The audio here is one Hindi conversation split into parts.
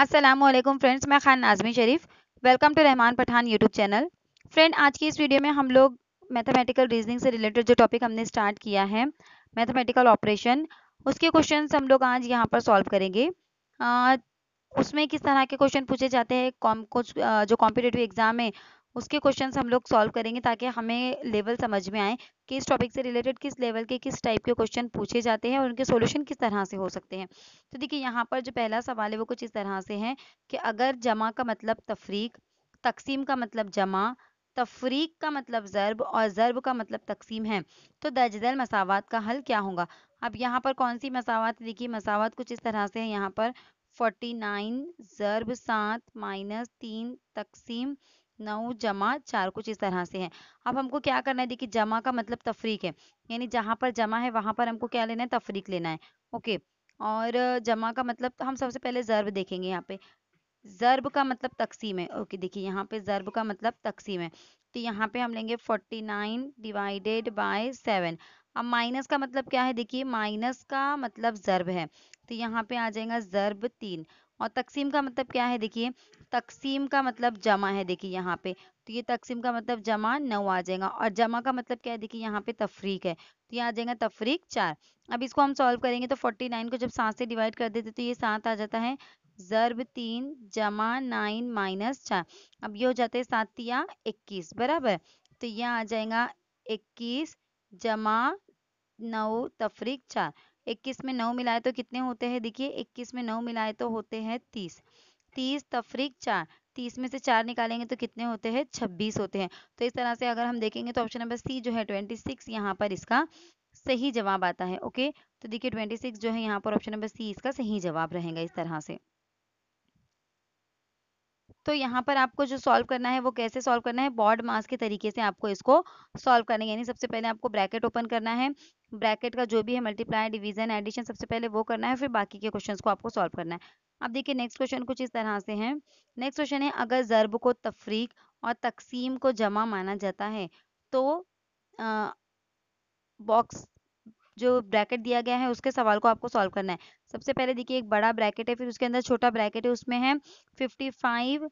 असलम फ्रेंड्स मैं Khan Najmi Sharif welcome to Rahman Pathan YouTube channel friend आज की इस वीडियो में हम लोग मैथमेटिकल रीजनिंग से रिलेटेड जो टॉपिक हमने स्टार्ट किया है मैथमेटिकल ऑपरेशन उसके क्वेश्चन हम लोग आज यहाँ पर सॉल्व करेंगे आ, उसमें किस तरह के क्वेश्चन पूछे जाते हैं कुछ जो कॉम्पिटेटिव एग्जाम है उसके क्वेश्चन हम लोग सॉल्व करेंगे ताकि हमें लेवल समझ में आए कि इस टॉपिक से रिलेटेड किस लेवल के किस टाइप के क्वेश्चन पूछे जाते हैं और उनके सॉल्यूशन किस तरह से हो सकते हैं तो देखिए यहाँ पर जो पहला सवाल है वो कुछ इस तरह से है कि अगर जमा का मतलब तफरीक तकसीम का मतलब जमा तफरीक का मतलब ज़रब और ज़रब का मतलब तकसीम है तो दर्जदल मसावत का हल क्या होगा अब यहाँ पर कौन सी मसावत देखिए मसावत कुछ इस तरह से है यहाँ पर फोर्टी नाइन ज़रब सात माइनस तीन तकसीम नौ जमा चार कुछ इस तरह से है अब हमको क्या करना है देखिए जमा का मतलब तफरीक है यानी जहां पर जमा है वहां पर हमको क्या लेना है तफरीक लेना है ओके और जमा का मतलब हम सबसे पहले जर्ब देखेंगे यहाँ पे जर्ब का मतलब तकसीम है ओके देखिए यहाँ पे जर्ब का मतलब तकसीम है तो यहाँ पे हम लेंगे forty nine divided by seven अब माइनस का मतलब क्या है देखिए माइनस का मतलब जर्ब है तो यहाँ पे आ जाएगा जर्ब तीन और तकसीम का मतलब क्या है देखिए तकसीम का मतलब जमा है देखिए यहाँ पे तो ये तकसीम का मतलब जमा नौ आ जाएगा और जमा का मतलब क्या है देखिए यहाँ पे तफरीक है तो ये आ जाएगा तफरीक चार अब इसको हम सॉल्व करेंगे तो फोर्टी नाइन को जब सात से डिवाइड कर देते तो ये सात आ जाता है जर्ब तीन जमा नाइन माइनस चार अब ये हो जाते हैं सात या इक्कीस बराबर तो यह आ जाएगा इक्कीस जमा नौ तफरीक चार इक्कीस में नौ मिलाए तो कितने होते हैं देखिए इक्कीस में नौ मिलाए तो होते हैं तीस तीस तफरीक चार तीस में से चार निकालेंगे तो कितने होते हैं छब्बीस होते हैं तो इस तरह से अगर हम देखेंगे तो ऑप्शन नंबर सी जो है ट्वेंटी सिक्स यहाँ पर इसका सही जवाब आता है ओके तो देखिए ट्वेंटी सिक्स जो है यहाँ पर ऑप्शन नंबर सी इसका सही जवाब रहेगा इस तरह से तो यहाँ पर आपको जो सॉल्व करना है वो कैसे सॉल्व करना है बॉर्ड मास के तरीके से आपको इसको सॉल्व करना है यानी सबसे पहले आपको ब्रैकेट ओपन करना है ब्रैकेट का जो भी है मल्टीप्लाई डिवीजन एडिशन सबसे पहले वो करना है फिर बाकी के क्वेश्चन को आपको सॉल्व करना है अब देखिए नेक्स्ट क्वेश्चन कुछ इस तरह से है नेक्स्ट क्वेश्चन है अगर जरब को तफरीक और तकसीम को जमा माना जाता है तो बॉक्स जो ब्रैकेट दिया गया है उसके सवाल को आपको सॉल्व करना है सबसे पहले देखिए एक बड़ा ब्रैकेट है फिर उसके अंदर छोटा ब्रैकेट है उसमें है fifty five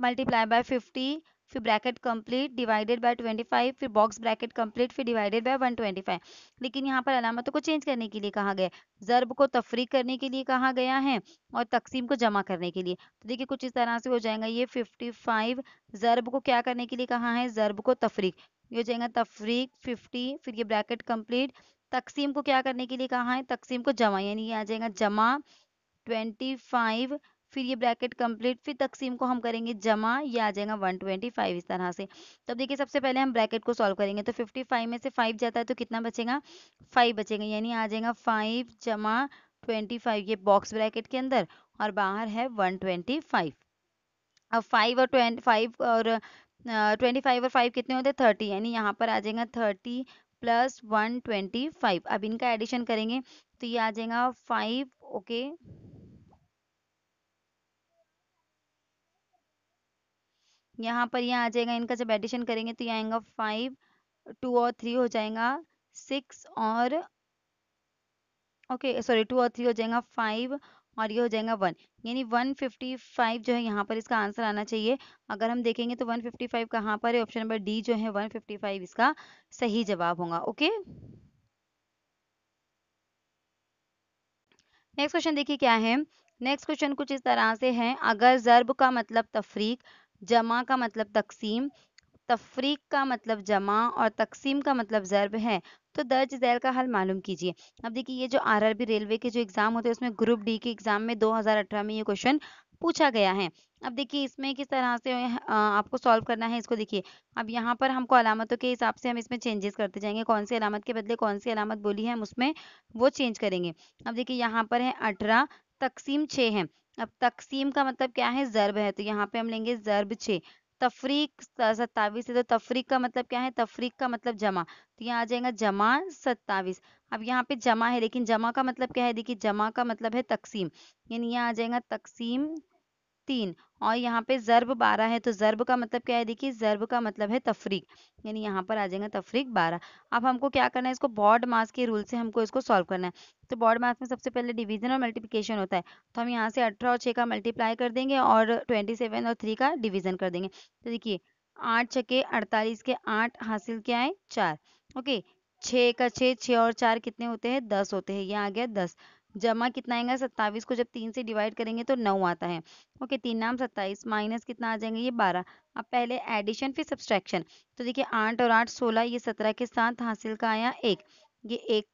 multiply by fifty फिर ब्रैकेट कंप्लीट डिवाइडेड बाय 25 फिर बॉक्स ब्रैकेट कंप्लीट फिर डिवाइडेड बाय 125 लेकिन यहाँ पर अलामतों को चेंज करने के लिए कहा गया ज़रब को तफरीक करने के लिए कहा गया है और तकसीम को जमा करने के लिए तो देखिए कुछ इस तरह से हो जाएगा ये 55 ज़रब को क्या करने के लिए कहा है ज़रब को तफरीक ये हो जाएगा तफरीक फिफ्टी फिर ये ब्रैकेट कंप्लीट तकसीम को क्या करने के लिए कहा है तकसीम को जमा यानी ये आ जाएगा जमा ट्वेंटी फाइव फिर ये ब्रैकेट कंप्लीट फिर तकसीम को हम करेंगे जमा ये आ जाएगा 125 इस तरह से तब तो देखिए सबसे पहले हम ब्रैकेट को सॉल्व करेंगे तो 55 में से 5 जाता है तो कितना बचेगा 5 बचेगा यानी आ जाएगा 5 जमा 25 ये बॉक्स ब्रैकेट के अंदर और बाहर है 125 अब 5 और ट्वेंटी और ट्वेंटी फाइव और फाइव कितने होते हैं थर्टी यानी यहाँ पर आ जाएगा thirty plus one twenty five अब इनका एडिशन करेंगे तो ये आ जाएगा फाइव ओके यहाँ पर यह आ जाएगा इनका जब एडिशन करेंगे तो ये आएगा फाइव टू और थ्री हो जाएगा सिक्स और ओके सॉरी टू और थ्री हो जाएगा फाइव और ये हो जाएगा वन यानी वन फिफ्टी फाइव जो है यहाँ पर इसका आंसर आना चाहिए अगर हम देखेंगे तो वन फिफ्टी फाइव कहाँ पर है ऑप्शन नंबर डी जो है वन फिफ्टी फाइव इसका सही जवाब होगा ओके नेक्स्ट क्वेश्चन देखिए क्या है नेक्स्ट क्वेश्चन कुछ इस तरह से है अगर जर्ब का मतलब तफरीक जमा का मतलब तकसीम तफरीक का मतलब जमा और तकसीम का मतलब ज़रब है तो दर्ज जैल का हल मालूम कीजिए अब देखिए ये जो आरआरबी रेलवे के जो एग्ज़ाम होते हैं उसमें ग्रुप डी के एग्ज़ाम में 2018 में ये क्वेश्चन पूछा गया है अब देखिए इसमें किस तरह से आपको सॉल्व करना है इसको देखिए अब यहाँ पर हमको अलामतों के हिसाब से हम इसमें चेंजेस करते जाएंगे कौन सी अलामत के बदले कौन सी अलामत बोली है हम उसमें वो चेंज करेंगे अब देखिए यहाँ पर है अठारह तकसीम छः है अब तकसीम का मतलब क्या है ज़रब है तो यहाँ पे हम लेंगे ज़रब छः तफरीक सत्तावीस है तो तफरीक का मतलब क्या है तफरीक का मतलब जमा तो यहाँ आ जाएगा जमा सत्तावीस अब यहाँ पे जमा है लेकिन जमा का मतलब क्या है देखिए जमा का मतलब है तकसीम यानी यहाँ आ जाएगा तकसीम तीन और यहाँ पे जर्ब बारह है तो जर्ब का मतलब क्या है देखिए जर्ब का मतलब है तफरीक यानी यहाँ पर आ जाएगा तफरीक बारह अब हमको क्या करना है इसको बॉर्ड मास के रूल से हमको इसको सॉल्व करना है तो बॉर्ड मास में सबसे पहले डिवीजन और मल्टीप्लिकेशन होता है तो हम यहाँ से अठारह और छः का मल्टीप्लाई कर देंगे और ट्वेंटी सेवन और थ्री का डिवीजन कर देंगे तो देखिए आठ छके अड़तालीस के आठ हासिल क्या है चार ओके छः का छः छः और चार कितने होते हैं दस होते हैं ये आ गया दस जमा कितना आएगा सत्ताईस को जब तीन से डिवाइड करेंगे तो नौ आता है ओके तीन नाम सत्ताईस माइनस कितना आ जाएंगे ये बारह अब पहले एडिशन फिर सब्सट्रैक्शन तो देखिए आठ और आठ सोलह ये सत्रह के साथ हासिल का आया एक ये एक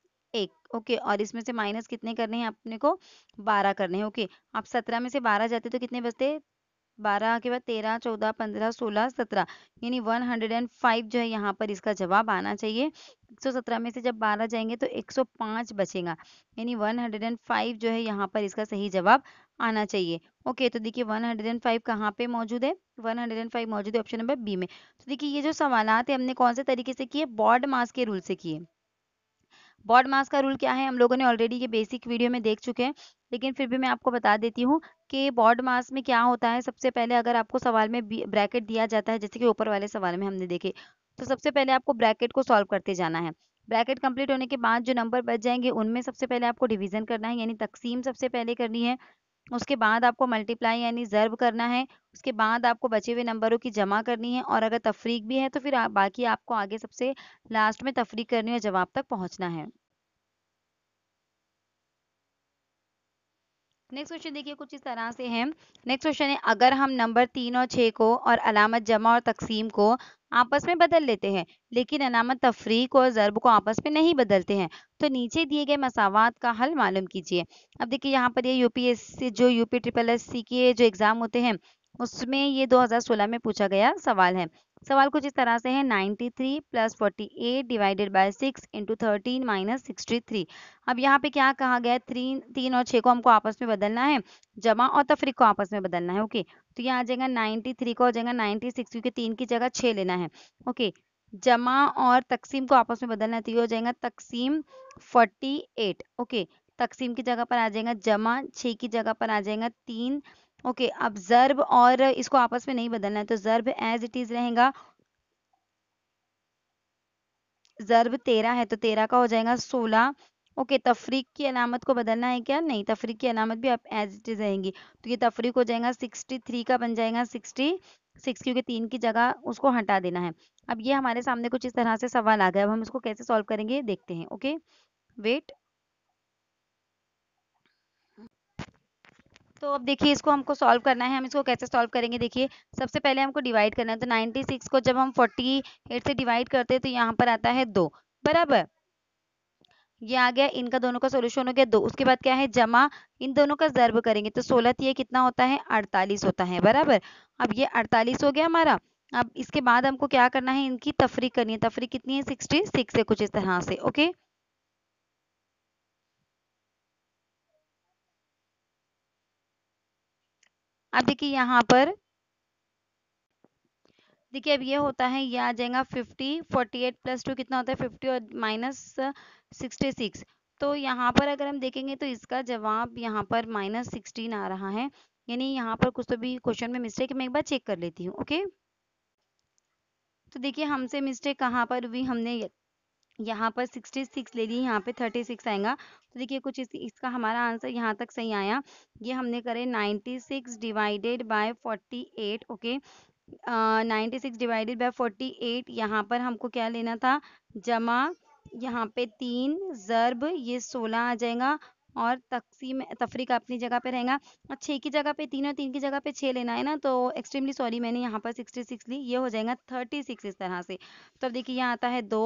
एक ओके और इसमें से माइनस कितने करने हैं अपने को बारह करने हैं ओके आप सत्रह में से बारह जाते तो कितने बचते बारह के बाद तेरह चौदह पंद्रह सोलह सत्रह यानी वन हंड्रेड एंड फाइव जो है यहाँ पर इसका जवाब आना चाहिए एक सौ सत्रह में से जब बारह जाएंगे तो एक सौ पाँच बचेगा यानी वन हंड्रेड एंड फाइव जो है यहाँ पर इसका सही जवाब आना चाहिए ओके तो देखिए वन हंड्रेड एंड फाइव कहाँ पे मौजूद है वन हंड्रेड एंड फाइव मौजूद है ऑप्शन नंबर बी में तो देखिए ये जो सवाल है हमने कौन से तरीके से किए बॉर्ड मास के रूल से किए बॉर्ड मास का रूल क्या है हम लोगों ने ऑलरेडी ये बेसिक वीडियो में देख चुके हैं लेकिन फिर भी मैं आपको बता देती हूँ के बॉड मास में क्या होता है सबसे पहले अगर आपको सवाल में ब्रैकेट दिया जाता है जैसे कि ऊपर वाले सवाल में हमने देखे तो सबसे पहले आपको ब्रैकेट को सॉल्व करते जाना है ब्रैकेट कंप्लीट होने के बाद जो नंबर बच जाएंगे उनमें सबसे पहले आपको डिवीजन करना है यानी तकसीम सबसे पहले करनी है उसके बाद आपको मल्टीप्लाई यानी जर्व करना है उसके बाद आपको बचे हुए नंबरों की जमा करनी है और अगर तफरीक भी है तो फिर बाकी आपको आगे सबसे लास्ट में तफरीक करनी और जवाब तक पहुँचना है नेक्स्ट क्वेश्चन देखिए कुछ इस तरह से है नेक्स्ट क्वेश्चन है अगर हम नंबर तीन और छः को और अलामत जमा और तकसीम को आपस में बदल लेते हैं लेकिन अलामत तफरीक और ज़रब को आपस में नहीं बदलते हैं तो नीचे दिए गए मसावत का हल मालूम कीजिए अब देखिए यहाँ पर ये यूपीएससी जो यूपी ट्रिपल एस सी के जो एग्ज़ाम होते हैं उसमें ये दो में पूछा गया सवाल है सवाल कुछ इस तरह से है 93 three plus forty eight divided by six into thirteen minus sixty अब यहाँ पे क्या कहा गया है थ्री तीन और छः को हमको आपस में बदलना है जमा और तफरीक को आपस में बदलना है ओके तो यहाँ आ जाएगा 93 को हो जाएगा 96 सिक्स क्योंकि तीन की जगह छः लेना है ओके जमा और तकसीम को आपस में बदलना है तो ये हो जाएगा तकसीम फोर्टी ओके तकसीम की जगह पर आ जाएगा जमा छः की जगह पर आ जाएगा तीन ओके अब जर्ब और इसको आपस में नहीं बदलना है तो जर्ब एज इट इज रहेगा जर्ब तेरह है तो तेरह का हो जाएगा सोलह ओके तफरीक की अलामत को बदलना है क्या नहीं तफरीक की अलामत भी आप एज इट इज रहेंगी तो ये तफरीक हो जाएगा सिक्सटी थ्री का बन जाएगा सिक्सटी सिक्स क्योंकि तीन की जगह उसको हटा देना है अब ये हमारे सामने कुछ इस तरह से सवाल आ गया अब हम इसको कैसे सॉल्व करेंगे देखते हैं ओके वेट तो अब देखिए इसको हमको सॉल्व करना है हम इसको कैसे सॉल्व करेंगे देखिए सबसे पहले हमको डिवाइड करना है तो 96 को जब हम 48 से डिवाइड करते हैं तो यहाँ पर आता है दो बराबर ये आ गया इनका दोनों का सॉल्यूशन हो गया दो उसके बाद क्या है जमा इन दोनों का जर्ब करेंगे तो सोलह तो ये कितना होता है अड़तालीस होता है बराबर अब ये अड़तालीस हो गया हमारा अब इसके बाद हमको क्या करना है इनकी तफरी करनी है तफरी कितनी है सिक्सटी सिक्स है कुछ इस तरह से ओके अब देखिए यहाँ पर देखिए अब ये होता है ये आ जाएगा 50 48 प्लस टू कितना होता है 50 और माइनस 66 तो यहाँ पर अगर हम देखेंगे तो इसका जवाब यहाँ पर माइनस सिक्सटीन आ रहा है यानी यहाँ पर कुछ तो भी क्वेश्चन में मिस्टेक मैं एक बार चेक कर लेती हूँ ओके तो देखिए हमसे मिस्टेक कहाँ पर हुई हमने यहाँ पर सिक्सटी सिक्स ले ली यहाँ पे थर्टी सिक्स आएगा तो देखिए कुछ इस, इसका हमारा आंसर यहाँ तक सही आया ये हमने करे ninety six divided by forty eight okay ninety six divided by forty eight यहाँ पर हमको क्या लेना था जमा यहाँ पे तीन ज़रब ये सोलह आ जाएगा और तकसीम तफरी का अपनी जगह पे रहेगा और छः की जगह पे तीन और तीन की जगह पे छः लेना है ना तो एक्सट्रीमली सॉरी मैंने यहाँ पर सिक्सटी सिक्स ली ये हो जाएगा थर्टी सिक्स इस तरह से तो अब देखिए यहाँ आता है दो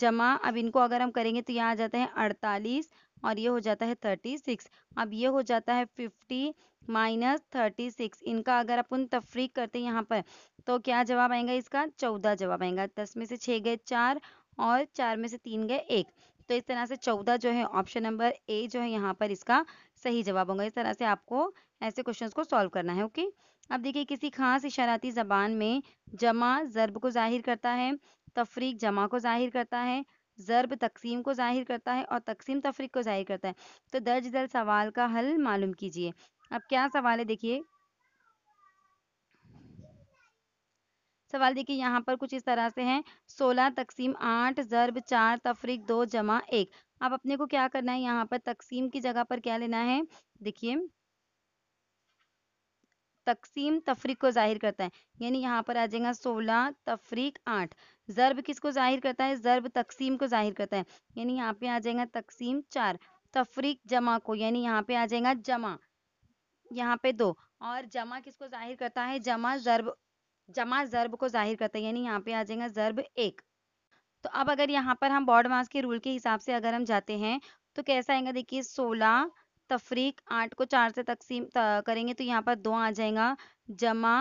जमा अब इनको अगर हम करेंगे तो यहाँ आ जाता है अड़तालीस और ये हो जाता है थर्टी सिक्स अब ये हो जाता है फिफ्टी माइनस थर्टी सिक्स इनका अगर अपन तफरीक करते हैं यहाँ पर तो क्या जवाब आएगा इसका चौदह जवाब आएगा दस में से छः गए चार और चार में से तीन गए एक तो इस तरह से चौदह जो है ऑप्शन नंबर ए जो है यहाँ पर इसका सही जवाब होगा इस तरह से आपको ऐसे क्वेश्चन को सॉल्व करना है ओके अब देखिए किसी खास इशाराती जबान में जमा जरब को जाहिर करता है तफरीक जमा को जाहिर करता है ज़रब तकसीम को जाहिर करता है और तकसीम तफरीक को जाहिर करता है तो दर्ज दर सवाल का हल मालूम कीजिए अब क्या सवाल है देखिए सवाल देखिए यहाँ पर कुछ इस तरह से है सोलह तकसीम आठ जरब चार तफरीक दो जमा एक आप अपने को क्या करना है यहाँ पर तकसीम की जगह पर क्या लेना है देखिए तकसीम तफरीक को जाहिर करता है यानी यहाँ पर आ जाएगा सोलह तफरीक आठ जरब किसको जाहिर करता है जरब तकसीम को जाहिर करता है यानी यहाँ पे आ जाएगा तकसीम चार तफरीक जमा को यानी यहाँ पे आ जाएगा जमा यहाँ पे दो और जमा किसको जाहिर करता है जमा जरब जमा जर्ब को जाहिर करते हैं यानी यहाँ पे आ जाएगा जर्ब एक तो अब अगर यहाँ पर हम बॉड मास के रूल के हिसाब से अगर हम जाते हैं तो कैसा आएगा देखिए सोलह तफरीक आठ को चार से तकसीम करेंगे तो यहाँ पर दो आ जाएगा जमा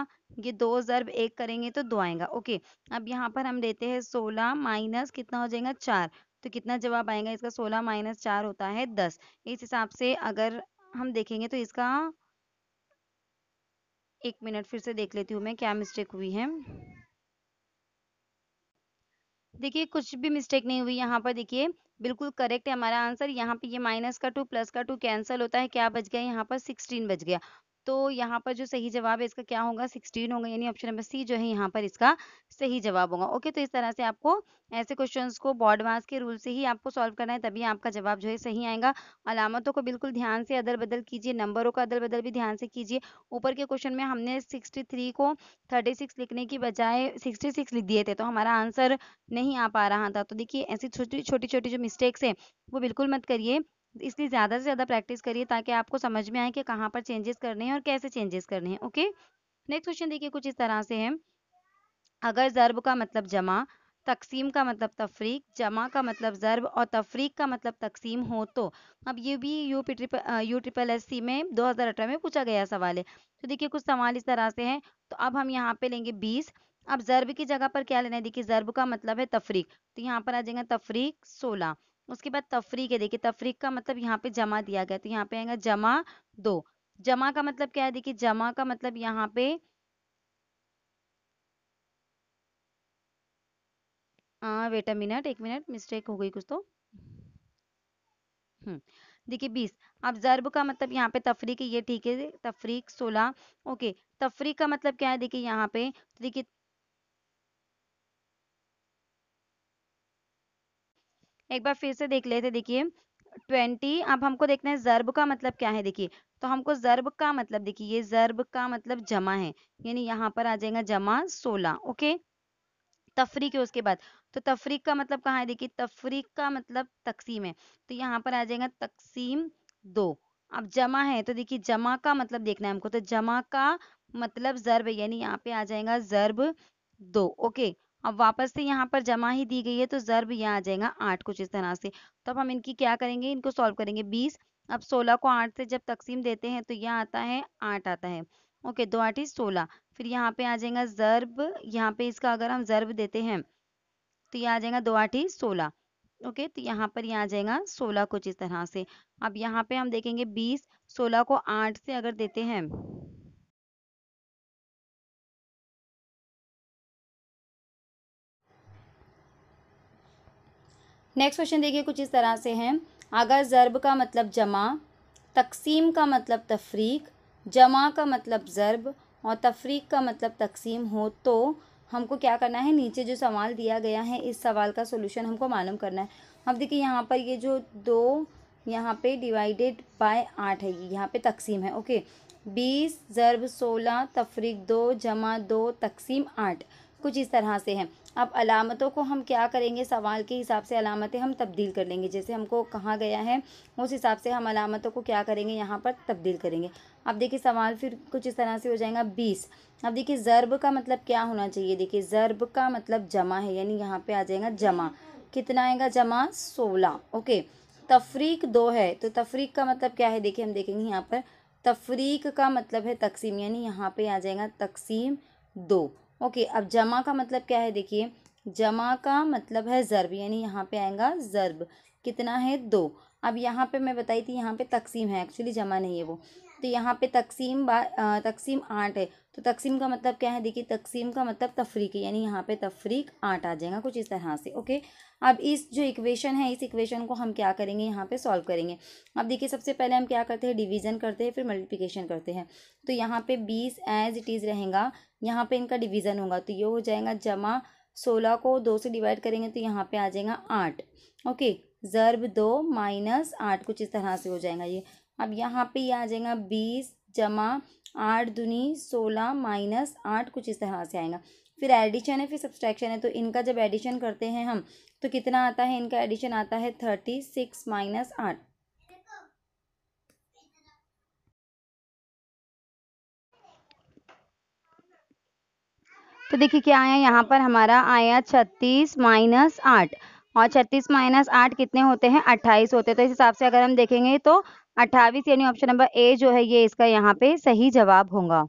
ये दो जर्ब एक करेंगे तो दो आएगा ओके अब यहाँ पर हम लेते हैं सोलह माइनस कितना हो जाएगा चार तो कितना जवाब आएगा इसका सोलह माइनस चार होता है दस इस हिसाब से अगर हम देखेंगे तो इसका एक मिनट फिर से देख लेती हूँ मैं क्या मिस्टेक हुई है देखिए कुछ भी मिस्टेक नहीं हुई यहाँ पर देखिए बिल्कुल करेक्ट है हमारा आंसर यहाँ पे ये माइनस का टू प्लस का टू कैंसल होता है क्या बच गया यहाँ पर सिक्सटीन बच गया तो यहाँ पर जो सही जवाब है इसका क्या होगा सिक्सटीन होगा यानी ऑप्शन नंबर सी जो है यहाँ पर इसका सही जवाब होगा ओके तो इस तरह से आपको ऐसे क्वेश्चन को बॉर्ड मास के रूल से ही आपको सॉल्व करना है तभी आपका जवाब जो है सही आएगा अलामतों को बिल्कुल ध्यान से अदल बदल कीजिए नंबरों का अदल बदल भी ध्यान से कीजिए ऊपर के क्वेश्चन में हमने सिक्सटी को थर्टी लिखने की बजाय सिक्सटी लिख दिए थे तो हमारा आंसर नहीं आ पा रहा था तो देखिए ऐसी छोटी छोटी छोटी जो मिस्टेक्स है वो बिल्कुल मत करिए इसलिए ज़्यादा से ज़्यादा प्रैक्टिस करिए ताकि आपको समझ में आए कि कहाँ पर चेंजेस करने हैं और कैसे चेंजेस करने हैं ओके नेक्स्ट क्वेश्चन देखिए कुछ इस तरह से है अगर ज़रब का मतलब जमा तकसीम का मतलब तफरीक जमा का मतलब ज़रब और तफरीक का मतलब तकसीम हो तो अब ये भी U P triple U triple S C में दो हजार अठारह में पूछा गया सवाल है तो देखिए कुछ सवाल इस तरह से हैं तो अब हम यहाँ पे लेंगे बीस अब ज़रब की जगह पर क्या लेना है देखिए ज़रब का मतलब है तफरीक तो यहाँ पर आ जाएगा तफरीक सोलह उसके बाद तफरीक है देखिए तफरीक का मतलब यहाँ पे जमा दिया गया तो यहाँ पे आएगा जमा दो जमा का मतलब क्या है देखिए जमा का मतलब यहाँ पे हाँ वेट अ मिनट एक मिनट मिस्टेक हो गई कुछ तो हम्म देखिए बीस अब जर्ब का मतलब यहाँ पे तफरीक है ये ठीक है तफरीक सोलह ओके तफरीक का मतलब क्या है देखिए यहाँ पे तो देखिए एक बार फिर से देख लेते देखिए ट्वेंटी अब हमको देखना है जर्ब का मतलब क्या है देखिए तो हमको जर्ब का मतलब देखिए ये जर्ब का मतलब जमा है यानी यहाँ पर आ जाएगा जमा सोलह ओके तफरीक है उसके बाद तो तफरीक का मतलब कहाँ है देखिए तफरीक का मतलब तकसीम है तो यहाँ पर आ जाएगा तकसीम दो अब जमा है तो देखिए जमा का मतलब देखना है हमको तो जमा का मतलब जर्ब यानी यहाँ पे आ जाएगा जर्ब दो ओके अब वापस से यहाँ पर जमा ही दी गई है तो जर्ब यहाँ आ जाएगा आठ कुछ इस तरह से तो अब हम इनकी क्या करेंगे इनको सॉल्व करेंगे बीस अब सोलह को आठ से जब तकसीम देते हैं तो यह आता है आठ आता है ओके दो आठ सोलह फिर यहाँ पे आ जाएगा जर्ब यहाँ पे इसका अगर हम जर्ब देते हैं तो यह आ जाएगा दो आठ सोलह ओके तो यहाँ पर यह आ जाएगा सोलह कुछ इस तरह से अब यहाँ पे हम देखेंगे बीस सोलह को आठ से अगर देते हैं नेक्स्ट क्वेश्चन देखिए कुछ इस तरह से हैं आगा ज़रब का मतलब जमा तकसीम का मतलब तफरीक जमा का मतलब ज़रब और तफरीक का मतलब तकसीम हो तो हमको क्या करना है नीचे जो सवाल दिया गया है इस सवाल का सोल्यूशन हमको मालूम करना है अब देखिए यहाँ पर ये जो दो यहाँ पे डिवाइडेड बाय आठ है यहाँ पे तकसीम है ओके बीस ज़रब सोलह तफरीक दो जमा दो तकसीम आठ कुछ इस तरह से है अब अलामतों को हम क्या करेंगे सवाल के हिसाब से अलामतें हम तब्दील कर लेंगे जैसे हमको कहाँ गया है उस हिसाब से हम अलामतों को क्या करेंगे यहाँ पर तब्दील करेंगे अब देखिए सवाल फिर कुछ इस तरह से हो जाएगा बीस अब देखिए ज़रब का मतलब क्या होना चाहिए देखिए ज़रब का मतलब जमा है यानी यहाँ पे आ जाएगा जमा कितना आएगा जमा सोलह ओके तफरीक दो है तो तफरीक का मतलब क्या है देखिए हम देखेंगे यहाँ पर तफरीक का मतलब है तकसीम यानी यहाँ पे आ जाएगा तकसीम दो ओके अब जमा का मतलब क्या है देखिए जमा का मतलब है ज़रब यानी यहाँ पे आएगा ज़रब कितना है दो अब यहाँ पे मैं बताई थी यहाँ पे तकसीम है एक्चुअली जमा नहीं है वो तो यहाँ पे तकसीम बा तकसीम आठ है तो तकसीम का मतलब क्या है देखिए तकसीम का मतलब तफरीक है यानी यहाँ पे तफरीक आठ आ जाएगा कुछ इस तरह से ओके अब इस जो इक्वेशन है इस इक्वेशन को हम क्या करेंगे यहाँ पे सॉल्व करेंगे अब देखिए सबसे पहले हम क्या करते हैं डिवीज़न करते हैं फिर मल्टीप्लिकेशन करते हैं तो यहाँ पे बीस एज इट इज़ रहेगा यहाँ पे इनका डिवीज़न होगा तो ये हो जाएगा जमा सोलह को दो से डिवाइड करेंगे तो यहाँ पे आ जाएगा आठ ओके ज़र्ब दो माइनस आठ कुछ इस तरह से हो जाएगा ये अब यहाँ पे ये आ जाएगा बीस जमा आठ दूनी सोलह माइनस आठ कुछ इस तरह से आएगा फिर एडिशन है फिर सब्सट्रैक्शन है तो इनका जब एडिशन करते हैं हम तो कितना आता है इनका एडिशन आता है थर्टी सिक्स माइनस आठ तो देखिए क्या आया यहाँ पर हमारा आया छत्तीस माइनस आठ और छत्तीस माइनस आठ कितने होते हैं अट्ठाईस होते हैं तो इस हिसाब से अगर हम देखेंगे तो अट्ठावी यानी ऑप्शन नंबर ए जो है ये इसका यहाँ पे सही जवाब होगा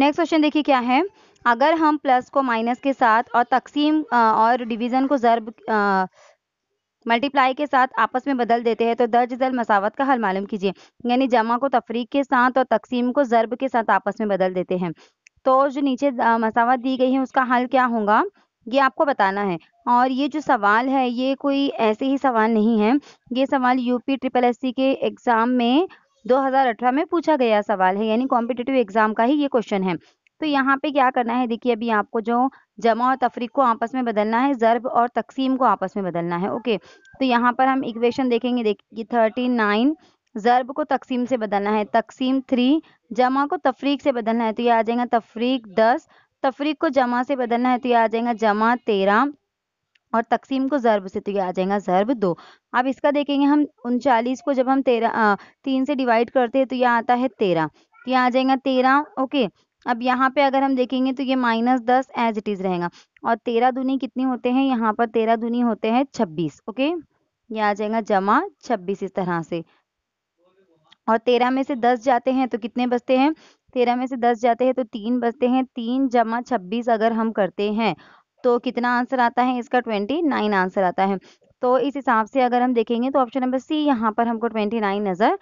नेक्स्ट क्वेश्चन देखिए क्या है अगर हम प्लस को माइनस के साथ और तकसीम और डिवीजन को जरब मल्टीप्लाई के साथ आपस में बदल देते हैं तो दर्ज दल मसावत का हल मालूम कीजिए यानी जमा को तफरीक के साथ और तकसीम को जरब के साथ आपस में बदल देते हैं तो जो नीचे मसावत दी गई है उसका हल क्या होगा ये आपको बताना है और ये जो सवाल है ये कोई ऐसे ही सवाल नहीं है ये सवाल यूपी ट्रिपल एस के एग्ज़ाम में 2018 में पूछा गया सवाल है यानी कॉम्पिटेटिव एग्ज़ाम का ही ये क्वेश्चन है तो यहाँ पे क्या करना है देखिए अभी आपको जो जमा और तफरीक को आपस में बदलना है ज़रब और तकसीम को आपस में बदलना है ओके तो यहाँ पर हम इक्वेशन देखेंगे देखिए थर्टी नाइन ज़रब को तकसीम से बदलना है तकसीम थ्री जमा को तफरीक से बदलना है तो ये आ जाएगा तफरीक दस तफरीक को जमा से बदलना है तो ये आ जाएगा जमा तेरह और तकसीम को ज़रब से तो ये आ जाएगा ज़रब दो अब इसका देखेंगे हम उनचालीस को जब हम तेरह तीन से डिवाइड करते हैं तो यह आता है तेरह तो ये आ जाएगा तेरह ओके अब यहाँ पे अगर हम देखेंगे तो ये माइनस दस एज इट इज़ रहेगा और तेरह दुनी कितनी होते हैं यहाँ पर तेरह दुनी होते हैं छब्बीस ओके ये आ जाएगा जमा छब्बीस इस तरह से और तेरह में से दस जाते हैं तो कितने बचते हैं तेरह में से दस जाते हैं तो तीन बचते हैं तीन जमा छब्बीस अगर हम करते हैं तो कितना आंसर आता है इसका ट्वेंटी नाइन आंसर आता है तो इस हिसाब से अगर हम देखेंगे तो ऑप्शन नंबर सी यहाँ पर हमको ट्वेंटी नाइन नज़र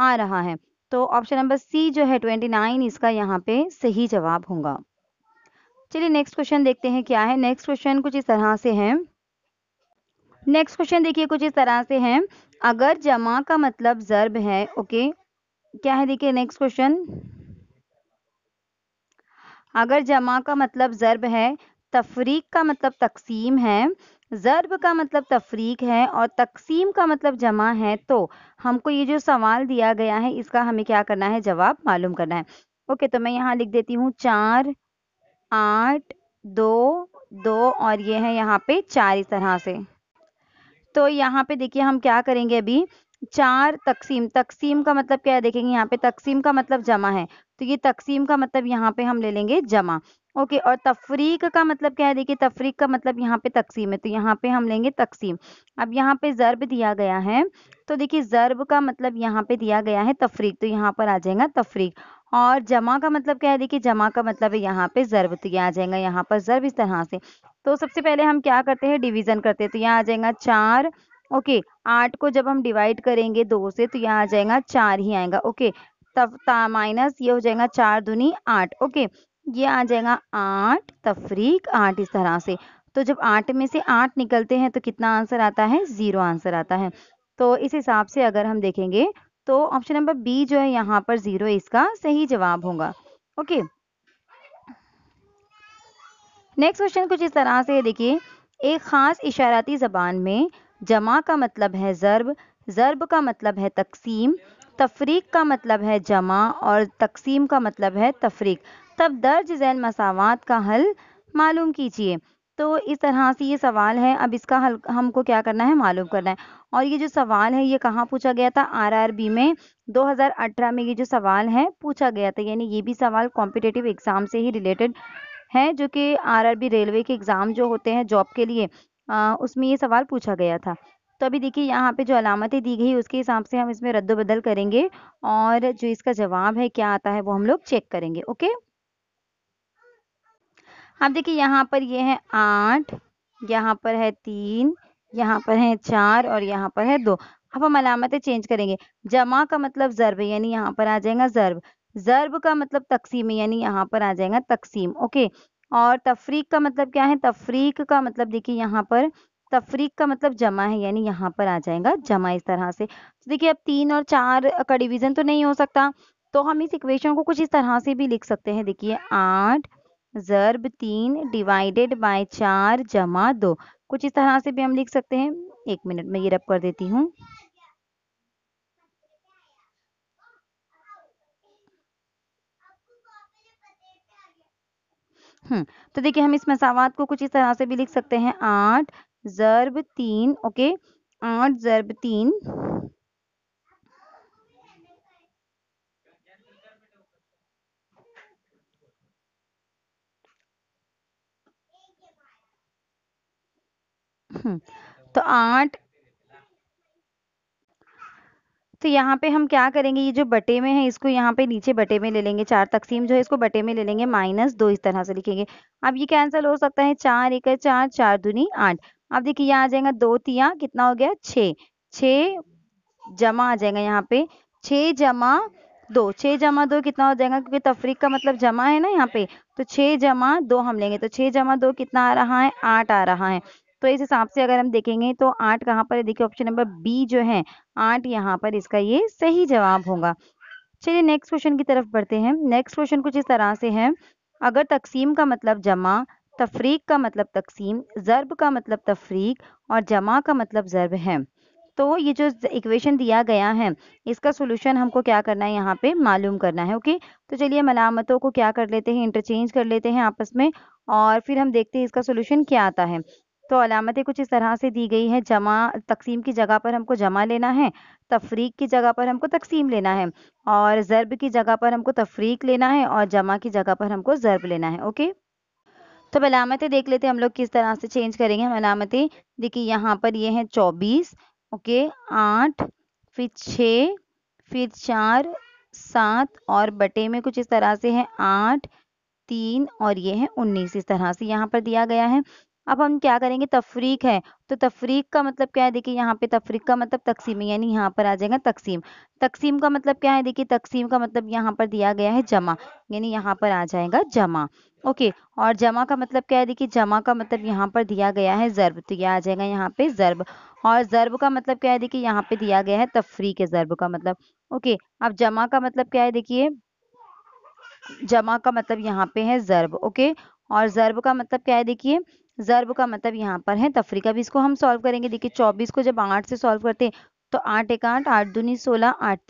आ रहा है तो ऑप्शन नंबर सी जो है ट्वेंटी नाइन इसका यहाँ पे सही जवाब होगा चलिए नेक्स्ट क्वेश्चन देखते हैं क्या है नेक्स्ट क्वेश्चन कुछ इस तरह से है नेक्स्ट क्वेश्चन देखिए कुछ इस तरह से है अगर जमा का मतलब जर्ब है ओके क्या है देखिए नेक्स्ट क्वेश्चन अगर जमा का मतलब ज़रब है तफरीक का मतलब तकसीम है ज़रब का मतलब तफरीक है और तकसीम का मतलब जमा है तो हमको ये जो सवाल दिया गया है इसका हमें क्या करना है जवाब मालूम करना है ओके तो मैं यहाँ लिख देती हूँ चार आठ दो दो और ये है यहाँ पे चार इस तरह से तो यहाँ पे देखिए हम क्या करेंगे अभी चार तकसीम तकसीम का मतलब क्या है देखेंगे यहाँ पे तकसीम का मतलब जमा है तो ये तकसीम का मतलब यहाँ पे हम ले लेंगे जमा ओके और तफरीक का मतलब क्या है देखिए तफरीक का मतलब यहाँ पे तकसीम है तो यहाँ पे हम लेंगे तकसीम अब यहाँ पे ज़रब दिया गया है तो देखिए ज़रब का मतलब यहाँ पे दिया गया है तफरीक तो यहाँ पर आ जाएगा तफरीक और जमा का मतलब क्या है देखिए जमा का मतलब है यहाँ पे ज़रब तो ये आ जाएगा यहाँ पर ज़रब इस तरह से तो सबसे पहले हम क्या करते हैं डिवीज़न करते हैं तो यहाँ आ जाएगा चार ओके आठ को जब हम डिवाइड करेंगे दो से तो यहाँ आ जाएगा चार ही आएगा ओके तब माइनस ये हो जाएगा चार दुनी आठ ओके ये आ जाएगा आठ तफरीक आठ इस तरह से तो जब आठ में से आठ निकलते हैं तो कितना आंसर आता है ज़ीरो आंसर आता है तो इस हिसाब से अगर हम देखेंगे तो ऑप्शन नंबर बी जो है यहाँ पर ज़ीरो इसका सही जवाब होगा ओके नेक्स्ट क्वेश्चन कुछ इस तरह से देखिए एक ख़ास इशाराती ज़बान में जमा का मतलब है ज़रब ज़रब का मतलब है तकसीम तफरीक का मतलब है जमा और तकसीम का मतलब है तफरीक तब दर्ज जैन मसावत का हल मालूम कीजिए तो इस तरह से ये सवाल है अब इसका हल हमको क्या करना है मालूम करना है और ये जो सवाल है ये कहाँ पूछा गया था आरआरबी में 2018 में ये जो सवाल है पूछा गया था यानी ये भी सवाल कॉम्पिटेटिव एग्ज़ाम से ही रिलेटेड है जो कि आरआरबी रेलवे के एग्ज़ाम जो होते हैं जॉब के लिए आ, उसमें ये सवाल पूछा गया था तो अभी देखिए यहाँ पे जो अलामतें दी गई उसके हिसाब से हम इसमें रद्दबदल करेंगे और जो इसका जवाब है क्या आता है वो हम लोग चेक करेंगे ओके आप देखिए यहाँ पर ये है आठ यहाँ पर है तीन यहाँ पर है चार और यहाँ पर है दो अब हम अलामतें चेंज करेंगे जमा का मतलब जरब यानी यहाँ पर आ जाएगा जरब जरब का मतलब तकसीम यानी यहाँ पर आ जाएगा तकसीम ओके और तफरीक का मतलब क्या है तफरीक का मतलब देखिए यहाँ पर तफरीक का मतलब जमा है यानी यहाँ पर आ जाएगा जमा इस तरह से तो देखिए अब तीन और चार का डिवीजन तो नहीं हो सकता तो हम इस इक्वेशन को कुछ इस तरह से भी लिख सकते हैं देखिए आठ जर्ब तीन डिवाइडेड बाय चार जमा दो कुछ इस तरह से भी हम लिख सकते हैं एक मिनट में ये रब कर देती हूँ हम्म, तो देखिए हम इस मसावात को कुछ इस तरह से भी लिख सकते हैं आठ जर्ब तीन ओके आठ जर्ब तीन हम्म, तो आठ तो यहाँ पे हम क्या करेंगे ये जो बटे में है इसको यहाँ पे नीचे बटे में ले लेंगे चार तकसीम जो है इसको बटे में ले लेंगे माइनस दो इस तरह से लिखेंगे अब ये कैंसिल हो सकता है चार एक चार चार दूनी आठ अब देखिए यहाँ आ जाएगा दो तिया कितना हो गया छ छः जमा आ जाएगा यहाँ पे छ जमा दो छः जमा दो कितना हो जाएगा क्योंकि तफरीक का मतलब जमा है ना यहाँ पे तो छः जमा दो हम लेंगे तो छः जमा दो कितना आ रहा है आठ आ रहा है तो इस हिसाब से अगर हम देखेंगे तो आठ कहाँ पर देखिए ऑप्शन नंबर बी जो है आठ यहाँ पर इसका ये सही जवाब होगा चलिए नेक्स्ट क्वेश्चन की तरफ बढ़ते हैं नेक्स्ट क्वेश्चन कुछ इस तरह से है अगर तकसीम का मतलब जमा तफरीक का मतलब तकसीम ज़रब का मतलब तफरीक और जमा का मतलब ज़रब है तो ये जो इक्वेशन दिया गया है इसका सोल्यूशन हमको क्या करना है यहाँ पे मालूम करना है ओके तो चलिए मलामतों को क्या कर लेते हैं इंटरचेंज कर लेते हैं आपस में और फिर हम देखते हैं इसका सोल्यूशन क्या आता है तो अलामतें कुछ इस तरह से दी गई हैं जमा तकसीम की जगह पर हमको जमा लेना है तफरीक की जगह पर हमको तकसीम लेना है और ज़रब की जगह पर हमको तफरीक लेना है और जमा की जगह पर हमको ज़रब लेना है ओके तो अब अलामतें देख लेते हैं हम लोग किस तरह से चेंज करेंगे हम अलामतें देखिए यहाँ पर ये हैं चौबीस ओके आठ फिर छः फिर चार सात और बटे में कुछ इस तरह से है आठ तीन और ये है उन्नीस इस तरह से यहाँ पर दिया गया है अब हम क्या करेंगे तफरीक है तो तफरीक का मतलब क्या है देखिए यहाँ पे तफरीक का मतलब तकसीम यानी यहाँ पर आ जाएगा तकसीम तकसीम का मतलब क्या है देखिए तकसीम का मतलब यहाँ पर दिया गया है जमा यानी यहाँ पर आ जाएगा जमा ओके और जमा का मतलब क्या है देखिए जमा का मतलब यहाँ पर दिया गया है ज़रब तो यह आ जाएगा यहाँ पे ज़रब और ज़रब का मतलब क्या है देखिए यहाँ पे दिया गया है तफरीक है ज़रब का मतलब ओके अब जमा का मतलब क्या है देखिए जमा का मतलब यहाँ पे है ज़रब ओके और ज़रब का मतलब क्या है देखिए जर्ब का मतलब यहाँ पर है तफरी का भी इसको हम सॉल्व करेंगे देखिए चौबीस को जब आठ से सॉल्व करते हैं तो आठ एक आठ आठ दूनी सोलह आठ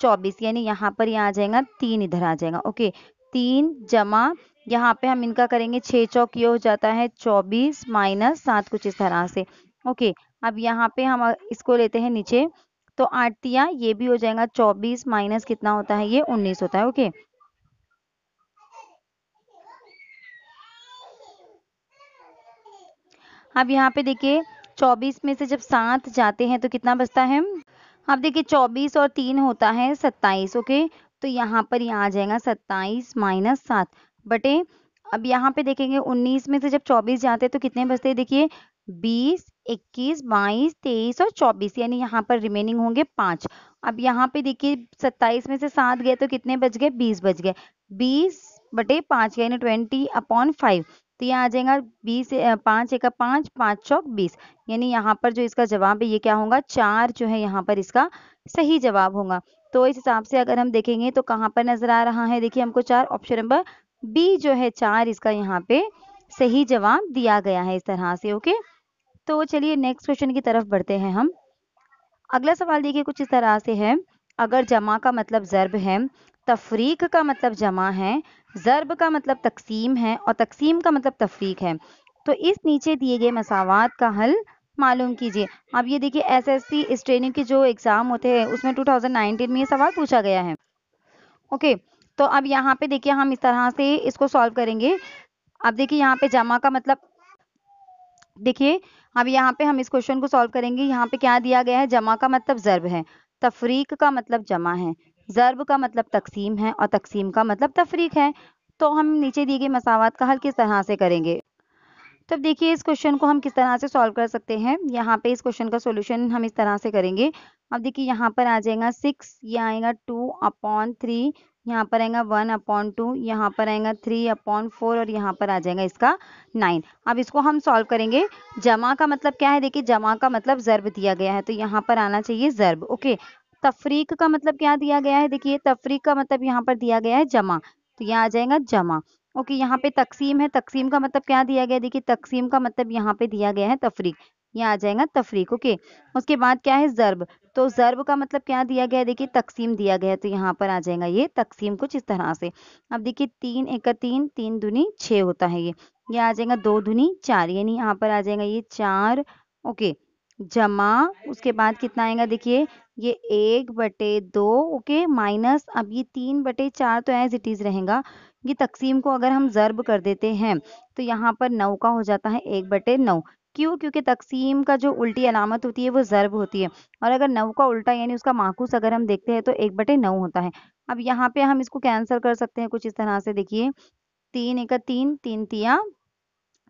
चौबीस यानी यहाँ पर ये आ जाएगा तीन इधर आ जाएगा ओके तीन जमा यहाँ पे हम इनका करेंगे छः चौक ये हो जाता है चौबीस माइनस सात कुछ इस तरह से ओके अब यहाँ पे हम इसको लेते हैं नीचे तो आठ ये भी हो जाएगा चौबीस माइनस कितना होता है ये उन्नीस होता है ओके अब यहाँ पे देखिए 24 में से जब सात जाते हैं तो कितना बचता है अब देखिए 24 और तीन होता है 27 ओके तो यहाँ पर यहाँ आ जाएगा 27 माइनस सात बटे अब यहाँ पे देखेंगे 19 में से जब 24 जाते हैं तो कितने बचते हैं देखिए 20, 21, 22, 23 और 24 यानी यहाँ पर रिमेनिंग होंगे पाँच अब यहाँ पे देखिए 27 में से सात गए तो कितने बच गए बीस बच गए बीस बटे पाँच यानी ट्वेंटी अपॉन फाइव तो यहाँ आ जाएगा बीस पाँच एक पाँच पाँच चौक बीस यानी यहाँ पर जो इसका जवाब है ये क्या होगा चार जो है यहाँ पर इसका सही जवाब होगा तो इस हिसाब से अगर हम देखेंगे तो कहाँ पर नजर आ रहा है देखिए हमको चार ऑप्शन नंबर बी जो है चार इसका यहाँ पे सही जवाब दिया गया है इस तरह से ओके तो चलिए नेक्स्ट क्वेश्चन की तरफ बढ़ते हैं हम अगला सवाल देखिए कुछ इस तरह से है अगर जमा का मतलब जर्ब है तफरीक का मतलब जमा है ज़रब का मतलब तकसीम है और तकसीम का मतलब तफरीक है तो इस नीचे दिए गए मसावत का हल मालूम कीजिए अब ये देखिए एसएससी इस ट्रेनिंग के जो एग्ज़ाम होते हैं उसमें 2019 में ये सवाल पूछा गया है ओके तो अब यहाँ पे देखिए हम इस तरह से इसको सॉल्व करेंगे अब देखिए यहाँ पे जमा का मतलब देखिए अब यहाँ पे हम इस क्वेश्चन को सॉल्व करेंगे यहाँ पे क्या दिया गया है जमा का मतलब ज़रब है तफरीक का मतलब जमा है ज़रब का मतलब तकसीम है और तकसीम का मतलब तफरीक है तो हम नीचे दिए गए मसावत का हल किस तरह से करेंगे तब देखिए इस क्वेश्चन को हम किस तरह से सॉल्व कर सकते हैं यहाँ पे इस क्वेश्चन का सॉल्यूशन हम इस तरह से करेंगे अब देखिए यहाँ पर आ जाएगा सिक्स ये आएगा टू अपॉन थ्री यहाँ पर आएगा वन अपॉन टू यहाँ पर आएगा थ्री अपॉन फोर और यहाँ पर आ जाएगा इसका नाइन अब इसको हम सॉल्व करेंगे जमा का मतलब क्या है देखिए जमा का मतलब ज़रब दिया गया है तो यहाँ पर आना चाहिए ज़रब ओके तफरीक का मतलब क्या दिया गया है देखिए तफरीक का मतलब यहाँ पर दिया गया है जमा तो यहाँ आ जाएगा जमा ओके यहाँ पे तकसीम है तकसीम का मतलब क्या दिया गया देखिए तकसीम का मतलब यहाँ पे दिया गया है तफरीक यहाँ आ जाएगा तफरीक ओके उसके बाद क्या है ज़रब तो ज़रब का मतलब क्या दिया गया है देखिए तकसीम दिया गया है तो यहाँ पर आ जाएगा ये तकसीम कुछ इस तरह से अब देखिए तीन एक तीन तीन दुनी छ होता है ये ये आ जाएगा दो दुनी चार यानी यहाँ पर आ जाएगा ये चार ओके जमा उसके बाद कितना आएगा देखिए ये एक बटे दो ओके माइनस अब ये तीन बटे चार तो एज इट इज़ रहेगा ये तकसीम को अगर हम ज़रब कर देते हैं तो यहाँ पर नौ का हो जाता है एक बटे नौ क्यों क्योंकि तकसीम का जो उल्टी अलामत होती है वो ज़रब होती है और अगर नौ का उल्टा यानी उसका माकूस अगर हम देखते हैं तो एक बटे नौ होता है अब यहाँ पे हम इसको कैंसिल कर सकते हैं कुछ इस तरह से देखिए तीन एक तीन तीन तिया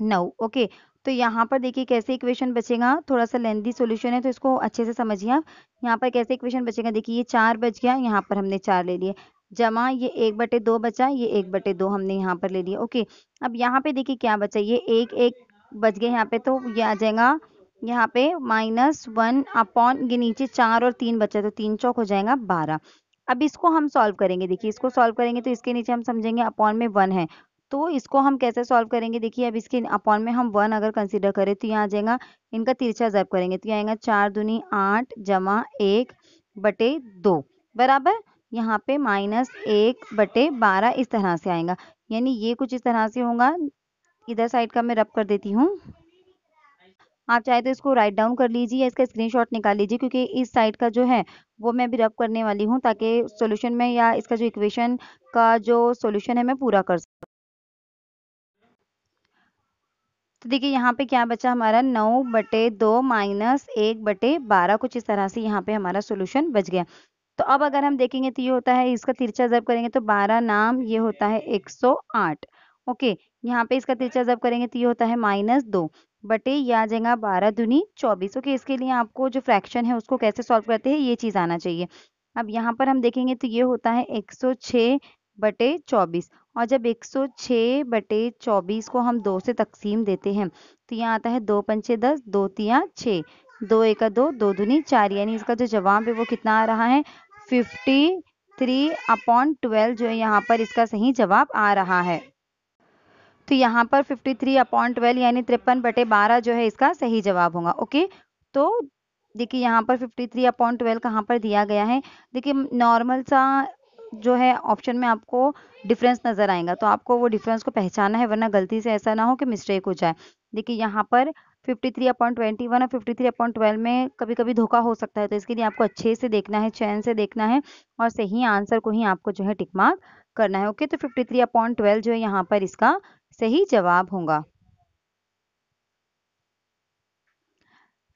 नौ ओके तो यहाँ पर देखिए कैसे इक्वेशन बचेगा थोड़ा सा लेंदी सोल्यूशन है तो इसको अच्छे से समझिए आप यहाँ पर कैसे इक्वेशन बचेगा देखिए ये चार बच गया यहाँ पर हमने चार ले लिया जमा ये एक बटे दो बचा ये एक बटे दो हमने यहाँ पर ले लिया ओके अब यहाँ पे देखिए क्या बचा ये एक एक बच गए यहाँ पे तो ये आ जाएगा यहाँ पे माइनस वन अपॉन ये नीचे चार और तीन बचा तो तीन चौक हो जाएगा बारह अब इसको हम सॉल्व करेंगे देखिए इसको सॉल्व करेंगे तो इसके नीचे हम समझेंगे अपॉन में वन है तो इसको हम कैसे सॉल्व करेंगे देखिए अब इसके अपॉन में हम वन अगर कंसिडर करें तो यहाँ आ जाएगा इनका तिरछा जब करेंगे तो यहाँ आएगा चार दूनी आठ जमा एक बटे दो बराबर यहाँ पे माइनस एक बटे बारह इस तरह से आएगा यानी ये कुछ इस तरह से होगा इधर साइड का मैं रब कर देती हूँ आप चाहे तो इसको राइट डाउन कर लीजिए या इसका स्क्रीनशॉट निकाल लीजिए क्योंकि इस साइड का जो है वो मैं भी रब करने वाली हूँ ताकि सोल्यूशन में या इसका जो इक्वेशन का जो सोल्यूशन है मैं पूरा कर सकूँ तो देखिए यहाँ पे क्या बचा हमारा नौ बटे दो माइनस एक बटे बारह कुछ इस तरह से यहाँ पे हमारा सोल्यूशन बच गया तो अब अगर हम देखेंगे तो ये होता है इसका तिरछा जब करेंगे तो बारह नाम ये होता है एक सौ आठ ओके यहाँ पे इसका तिरछा जब करेंगे तो ये होता है माइनस दो बटे या आ जाएगा बारह धुनी चौबीस ओके इसके लिए आपको जो फ्रैक्शन है उसको कैसे सॉल्व करते हैं ये चीज़ आना चाहिए अब यहाँ पर हम देखेंगे तो ये होता है एक सौ छः बटे चौबीस और जब 106 बटे चौबीस को हम दो से तकसीम देते हैं तो यहाँ आता है दो पंचे दस दो तिया छः दो एक दो दो दूनी चार यानी इसका जो जवाब है वो कितना आ रहा है फिफ्टी थ्री अपॉन ट्वेल्व जो है यहाँ पर इसका सही जवाब आ रहा है तो यहाँ पर फिफ्टी थ्री अपॉन ट्वेल्व यानी तिरपन बटे बारह जो है इसका सही जवाब होगा ओके तो देखिए यहाँ पर 53 अपॉन ट्वेल्व कहाँ पर दिया गया है देखिए नॉर्मल सा जो है ऑप्शन में आपको डिफरेंस नज़र आएगा तो आपको वो डिफरेंस को पहचाना है वरना गलती से ऐसा ना हो कि मिस्टेक हो जाए देखिए यहाँ पर 53 अपॉइंट ट्वेंटी वन और फिफ्टी थ्री अपॉइंट ट्वेल्व में कभी कभी धोखा हो सकता है तो इसके लिए आपको अच्छे से देखना है चैन से देखना है और सही आंसर को ही आपको जो है टिकमार्क करना है ओके तो फिफ्टी थ्री अपॉइंट ट्वेल्व जो है यहाँ पर इसका सही जवाब होगा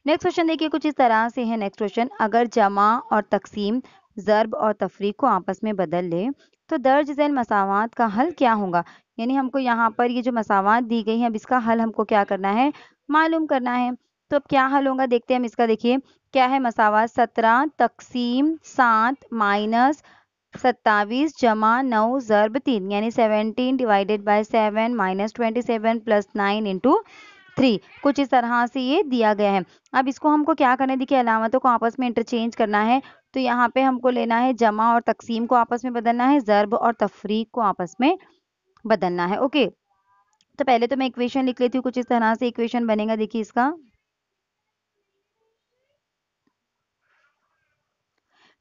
नेक्स्ट क्वेश्चन देखिए कुछ इस तरह से है नेक्स्ट क्वेश्चन अगर जमा और तकसीम ज़रब और तफरी को आपस में बदल ले तो दर्ज जैन मसावत का हल क्या होगा यानी हमको यहाँ पर ये जो मसावत दी गई है अब इसका हल हमको क्या करना है मालूम करना है तो अब क्या हल होगा देखते हैं हम इसका देखिए क्या है मसावत सत्रह तकसीम सात माइनस सत्तावीस जमा नौ ज़रब तीन यानी seventeen divided by seven minus twenty seven plus nine into three कुछ इस तरह से ये दिया गया है अब इसको हमको क्या करना है देखिए अलामतों को आपस में इंटरचेंज करना है तो यहाँ पे हमको लेना है जमा और तकसीम को आपस में बदलना है ज़रब और तफरीक को आपस में बदलना है ओके तो पहले तो मैं इक्वेशन लिख लेती हूँ कुछ इस तरह से इक्वेशन बनेगा देखिए इसका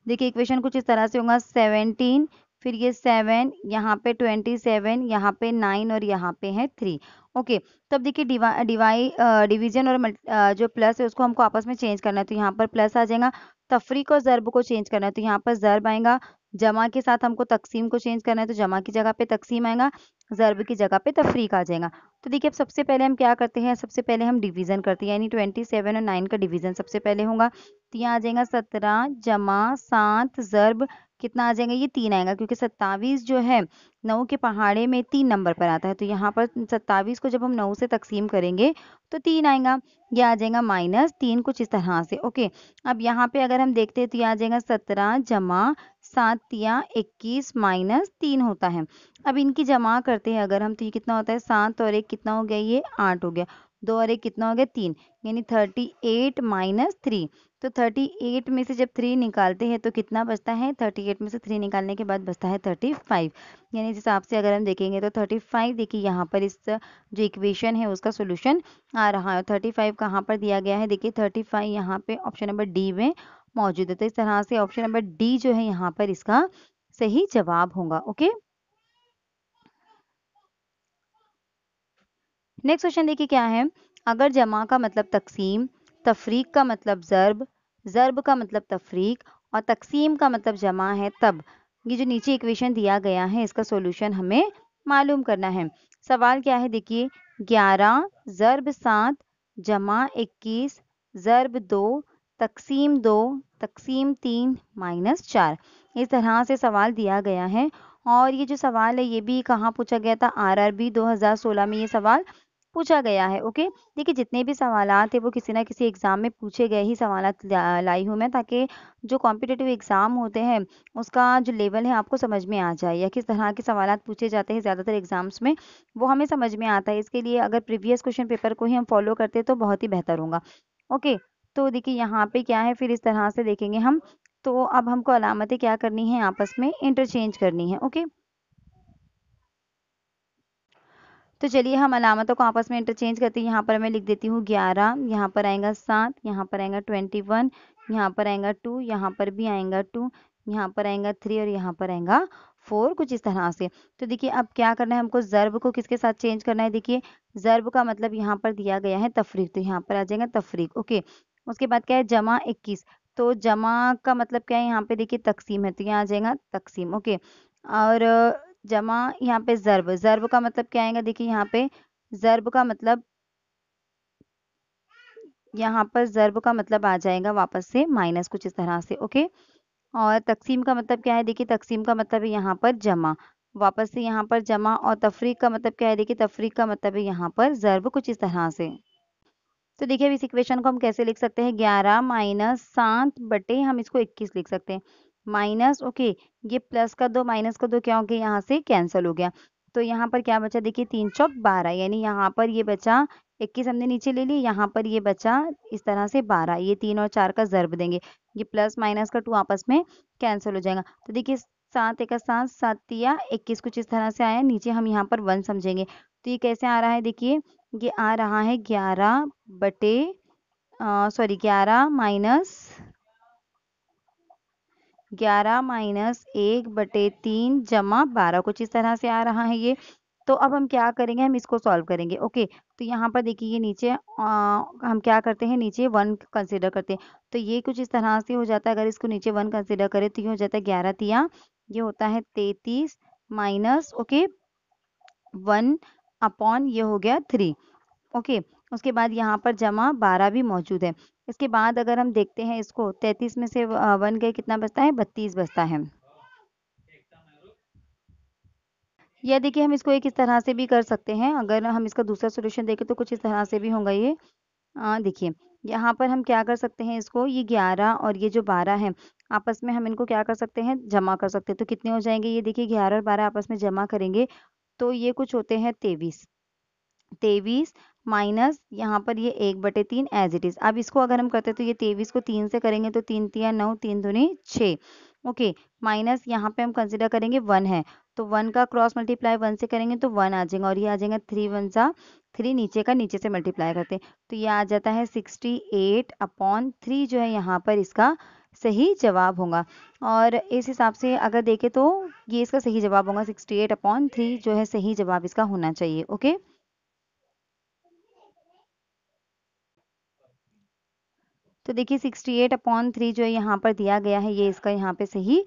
देखिए इक्वेशन कुछ इस तरह से होगा सेवनटीन फिर ये सेवन यहाँ पे ट्वेंटी सेवन यहाँ पे नाइन और यहाँ पे है थ्री ओके तब देखिए डिवाई डिवाई डिवीजन और जो प्लस है उसको हमको आपस में चेंज करना है तो यहाँ पर प्लस आ जाएगा तफरीक और ज़रब को चेंज करना है तो यहाँ पर ज़रब आएगा जमा के साथ हमको तकसीम को चेंज करना है तो जमा की जगह पे तकसीम आएगा ज़रब की जगह पे तफरीक आ जाएगा तो देखिए अब सबसे पहले हम क्या करते हैं सबसे पहले हम डिवीज़न करते हैं यानी ट्वेंटी सेवन और नाइन का डिवीज़न सबसे पहले होगा तो यहाँ आ जाएगा सत्रह जमा सात ज़रब कितना आ जाएगा ये तीन आएगा क्योंकि सत्तावीस जो है नौ के पहाड़े में तीन नंबर पर आता है तो यहाँ पर सत्तावीस को जब हम नौ से तकसीम करेंगे तो तीन आएगा ये आ जाएगा माइनस तीन कुछ इस तरह से ओके अब यहाँ पे अगर हम देखते हैं तो ये आ जाएगा सत्रह जमा सात या इक्कीस माइनस तीन होता है अब इनकी जमा करते हैं अगर हम तो ये कितना होता है सात और एक कितना हो गया ये आठ हो गया दो और एक कितना हो गया तीन यानी थर्टी एट माइनस थ्री तो थर्टी एट में से जब थ्री निकालते हैं तो कितना बचता है थर्टी एट में से थ्री निकालने के बाद बचता है थर्टी फाइव यानी इस हिसाब से अगर हम देखेंगे तो थर्टी फाइव देखिए यहाँ पर इस जो इक्वेशन है उसका सोल्यूशन आ रहा है थर्टी फाइव कहाँ पर दिया गया है देखिए थर्टी फाइव यहाँ पे ऑप्शन नंबर डी में मौजूद है तो इस तरह से ऑप्शन नंबर डी जो है यहाँ पर इसका सही जवाब होगा ओके नेक्स्ट क्वेश्चन देखिए क्या है अगर जमा का मतलब तकसीम तफरीक का मतलब ज़रब ज़रब का मतलब तफरीक और तकसीम का मतलब जमा है तब ये जो नीचे इक्वेशन दिया गया है इसका सोल्यूशन हमें मालूम करना है सवाल क्या है देखिए ग्यारह ज़रब सात जमा इक्कीस ज़रब दो तकसीम दो तकसीम तीन माइनस चार इस तरह से सवाल दिया गया है और ये जो सवाल है ये भी कहाँ पूछा गया था आरआरबी 2016 में ये सवाल पूछा गया है ओके देखिए जितने भी सवाल थे वो किसी ना किसी एग्ज़ाम में पूछे गए ही सवाल लाई हूँ मैं ताकि जो कॉम्पिटेटिव एग्ज़ाम होते हैं उसका जो लेवल है आपको समझ में आ जाए या किस तरह के सवाल पूछे जाते हैं ज़्यादातर एग्ज़ाम्स में वो हमें समझ में आता है इसके लिए अगर प्रीवियस क्वेश्चन पेपर को ही हम फॉलो करते तो बहुत ही बेहतर होगा ओके तो देखिए यहाँ पे क्या है फिर इस तरह से देखेंगे हम तो अब हमको अलामतें क्या करनी है आपस में इंटरचेंज करनी है ओके तो चलिए हम अलामतों को आपस में इंटरचेंज करते हैं यहाँ पर मैं लिख देती हूँ ग्यारह यहाँ पर आएगा सात यहाँ पर आएगा ट्वेंटी वन यहाँ पर आएगा टू यहाँ पर भी आएगा टू यहाँ पर आएगा थ्री और यहाँ पर आएगा फोर कुछ इस तरह से तो देखिए अब क्या करना है हमको ज़र्ब को किसके साथ चेंज करना है देखिए ज़र्ब का मतलब यहाँ पर दिया गया है तफरीक तो यहाँ पर आ जाएगा तफरीक ओके उसके बाद क्या है जमा इक्कीस तो जमा का मतलब क्या है यहाँ पे देखिए तकसीम है तो यहाँ आ जाएगा तकसीम ओके और जमा यहाँ पे जर्ब जर्ब का मतलब क्या आएगा देखिए यहाँ पे जर्ब का मतलब यहाँ पर जर्ब का मतलब आ जाएगा वापस से माइनस कुछ इस तरह से ओके और तकसीम का मतलब क्या है देखिए तकसीम का मतलब है यहाँ पर जमा वापस से यहाँ पर जमा और तफरीक का मतलब क्या है देखिए तफरीक का मतलब है यहाँ पर जर्ब कुछ इस तरह से तो देखिए अब इस इक्वेशन को हम कैसे लिख सकते हैं ग्यारह माइनस सात बटे हम इसको इक्कीस लिख सकते हैं माइनस ओके ये प्लस का दो माइनस का दो क्या हो गया यहाँ से कैंसिल हो गया तो यहाँ पर क्या बचा देखिए तीन चौक बारह यानी यहाँ पर ये बचा इक्कीस हमने नीचे ले ली यहाँ पर ये बचा इस तरह से बारह ये तीन और चार का जर्ब देंगे ये प्लस माइनस का टू आपस में कैंसिल हो जाएगा तो देखिए सात एक सात सात या इक्कीस कुछ इस तरह से आया नीचे हम यहाँ पर वन समझेंगे तो ये कैसे आ रहा है देखिए ये आ रहा है ग्यारह बटे सॉरी ग्यारह माइनस ग्यारह माइनस एक बटे तीन जमा बारह कुछ इस तरह से आ रहा है ये तो अब हम क्या करेंगे हम इसको सॉल्व करेंगे ओके तो यहाँ पर देखिए ये नीचे आ, हम क्या करते हैं नीचे वन कंसिडर करते हैं तो ये कुछ इस तरह से हो जाता है अगर इसको नीचे वन कंसिडर करें तो ये हो जाता है ग्यारह तिया ये होता है तैतीस माइनस ओके वन अपॉन ये हो गया थ्री ओके उसके बाद यहाँ पर जमा बारह भी मौजूद है इसके बाद अगर हम देखते हैं इसको तैतीस में से वन गए कितना बचता है बत्तीस बचता है या देखिए हम इसको एक इस तरह से भी कर सकते हैं अगर हम इसका दूसरा सोल्यूशन देखें तो कुछ इस तरह से भी होगा ये देखिए यहाँ पर हम क्या कर सकते हैं इसको ये ग्यारह और ये जो बारह है आपस में हम इनको क्या कर सकते हैं जमा कर सकते हैं तो कितने हो जाएंगे ये देखिए ग्यारह और बारह आपस में जमा करेंगे तो ये कुछ होते हैं तेवीस तेवीस माइनस यहाँ पर ये एक बटे तीन एज इट इज़ अब इसको अगर हम करते हैं तो ये तेईस को तीन से करेंगे तो तीन तीन नौ तीन दूनी छः ओके माइनस यहाँ पे हम कंसिडर करेंगे वन है तो वन का क्रॉस मल्टीप्लाई वन से करेंगे तो वन आ जाएगा और ये आ जाएगा थ्री वन सा थ्री नीचे का नीचे से मल्टीप्लाई करते हैं तो ये आ जाता है सिक्सटी एट अपॉन थ्री जो है यहाँ पर इसका सही जवाब होगा और इस हिसाब से अगर देखें तो ये इसका सही जवाब होगा सिक्सटी एट अपॉन थ्री जो है सही जवाब इसका होना चाहिए ओके तो देखिए 68 एट अपॉन थ्री जो यहाँ पर दिया गया है ये इसका यहाँ पे सही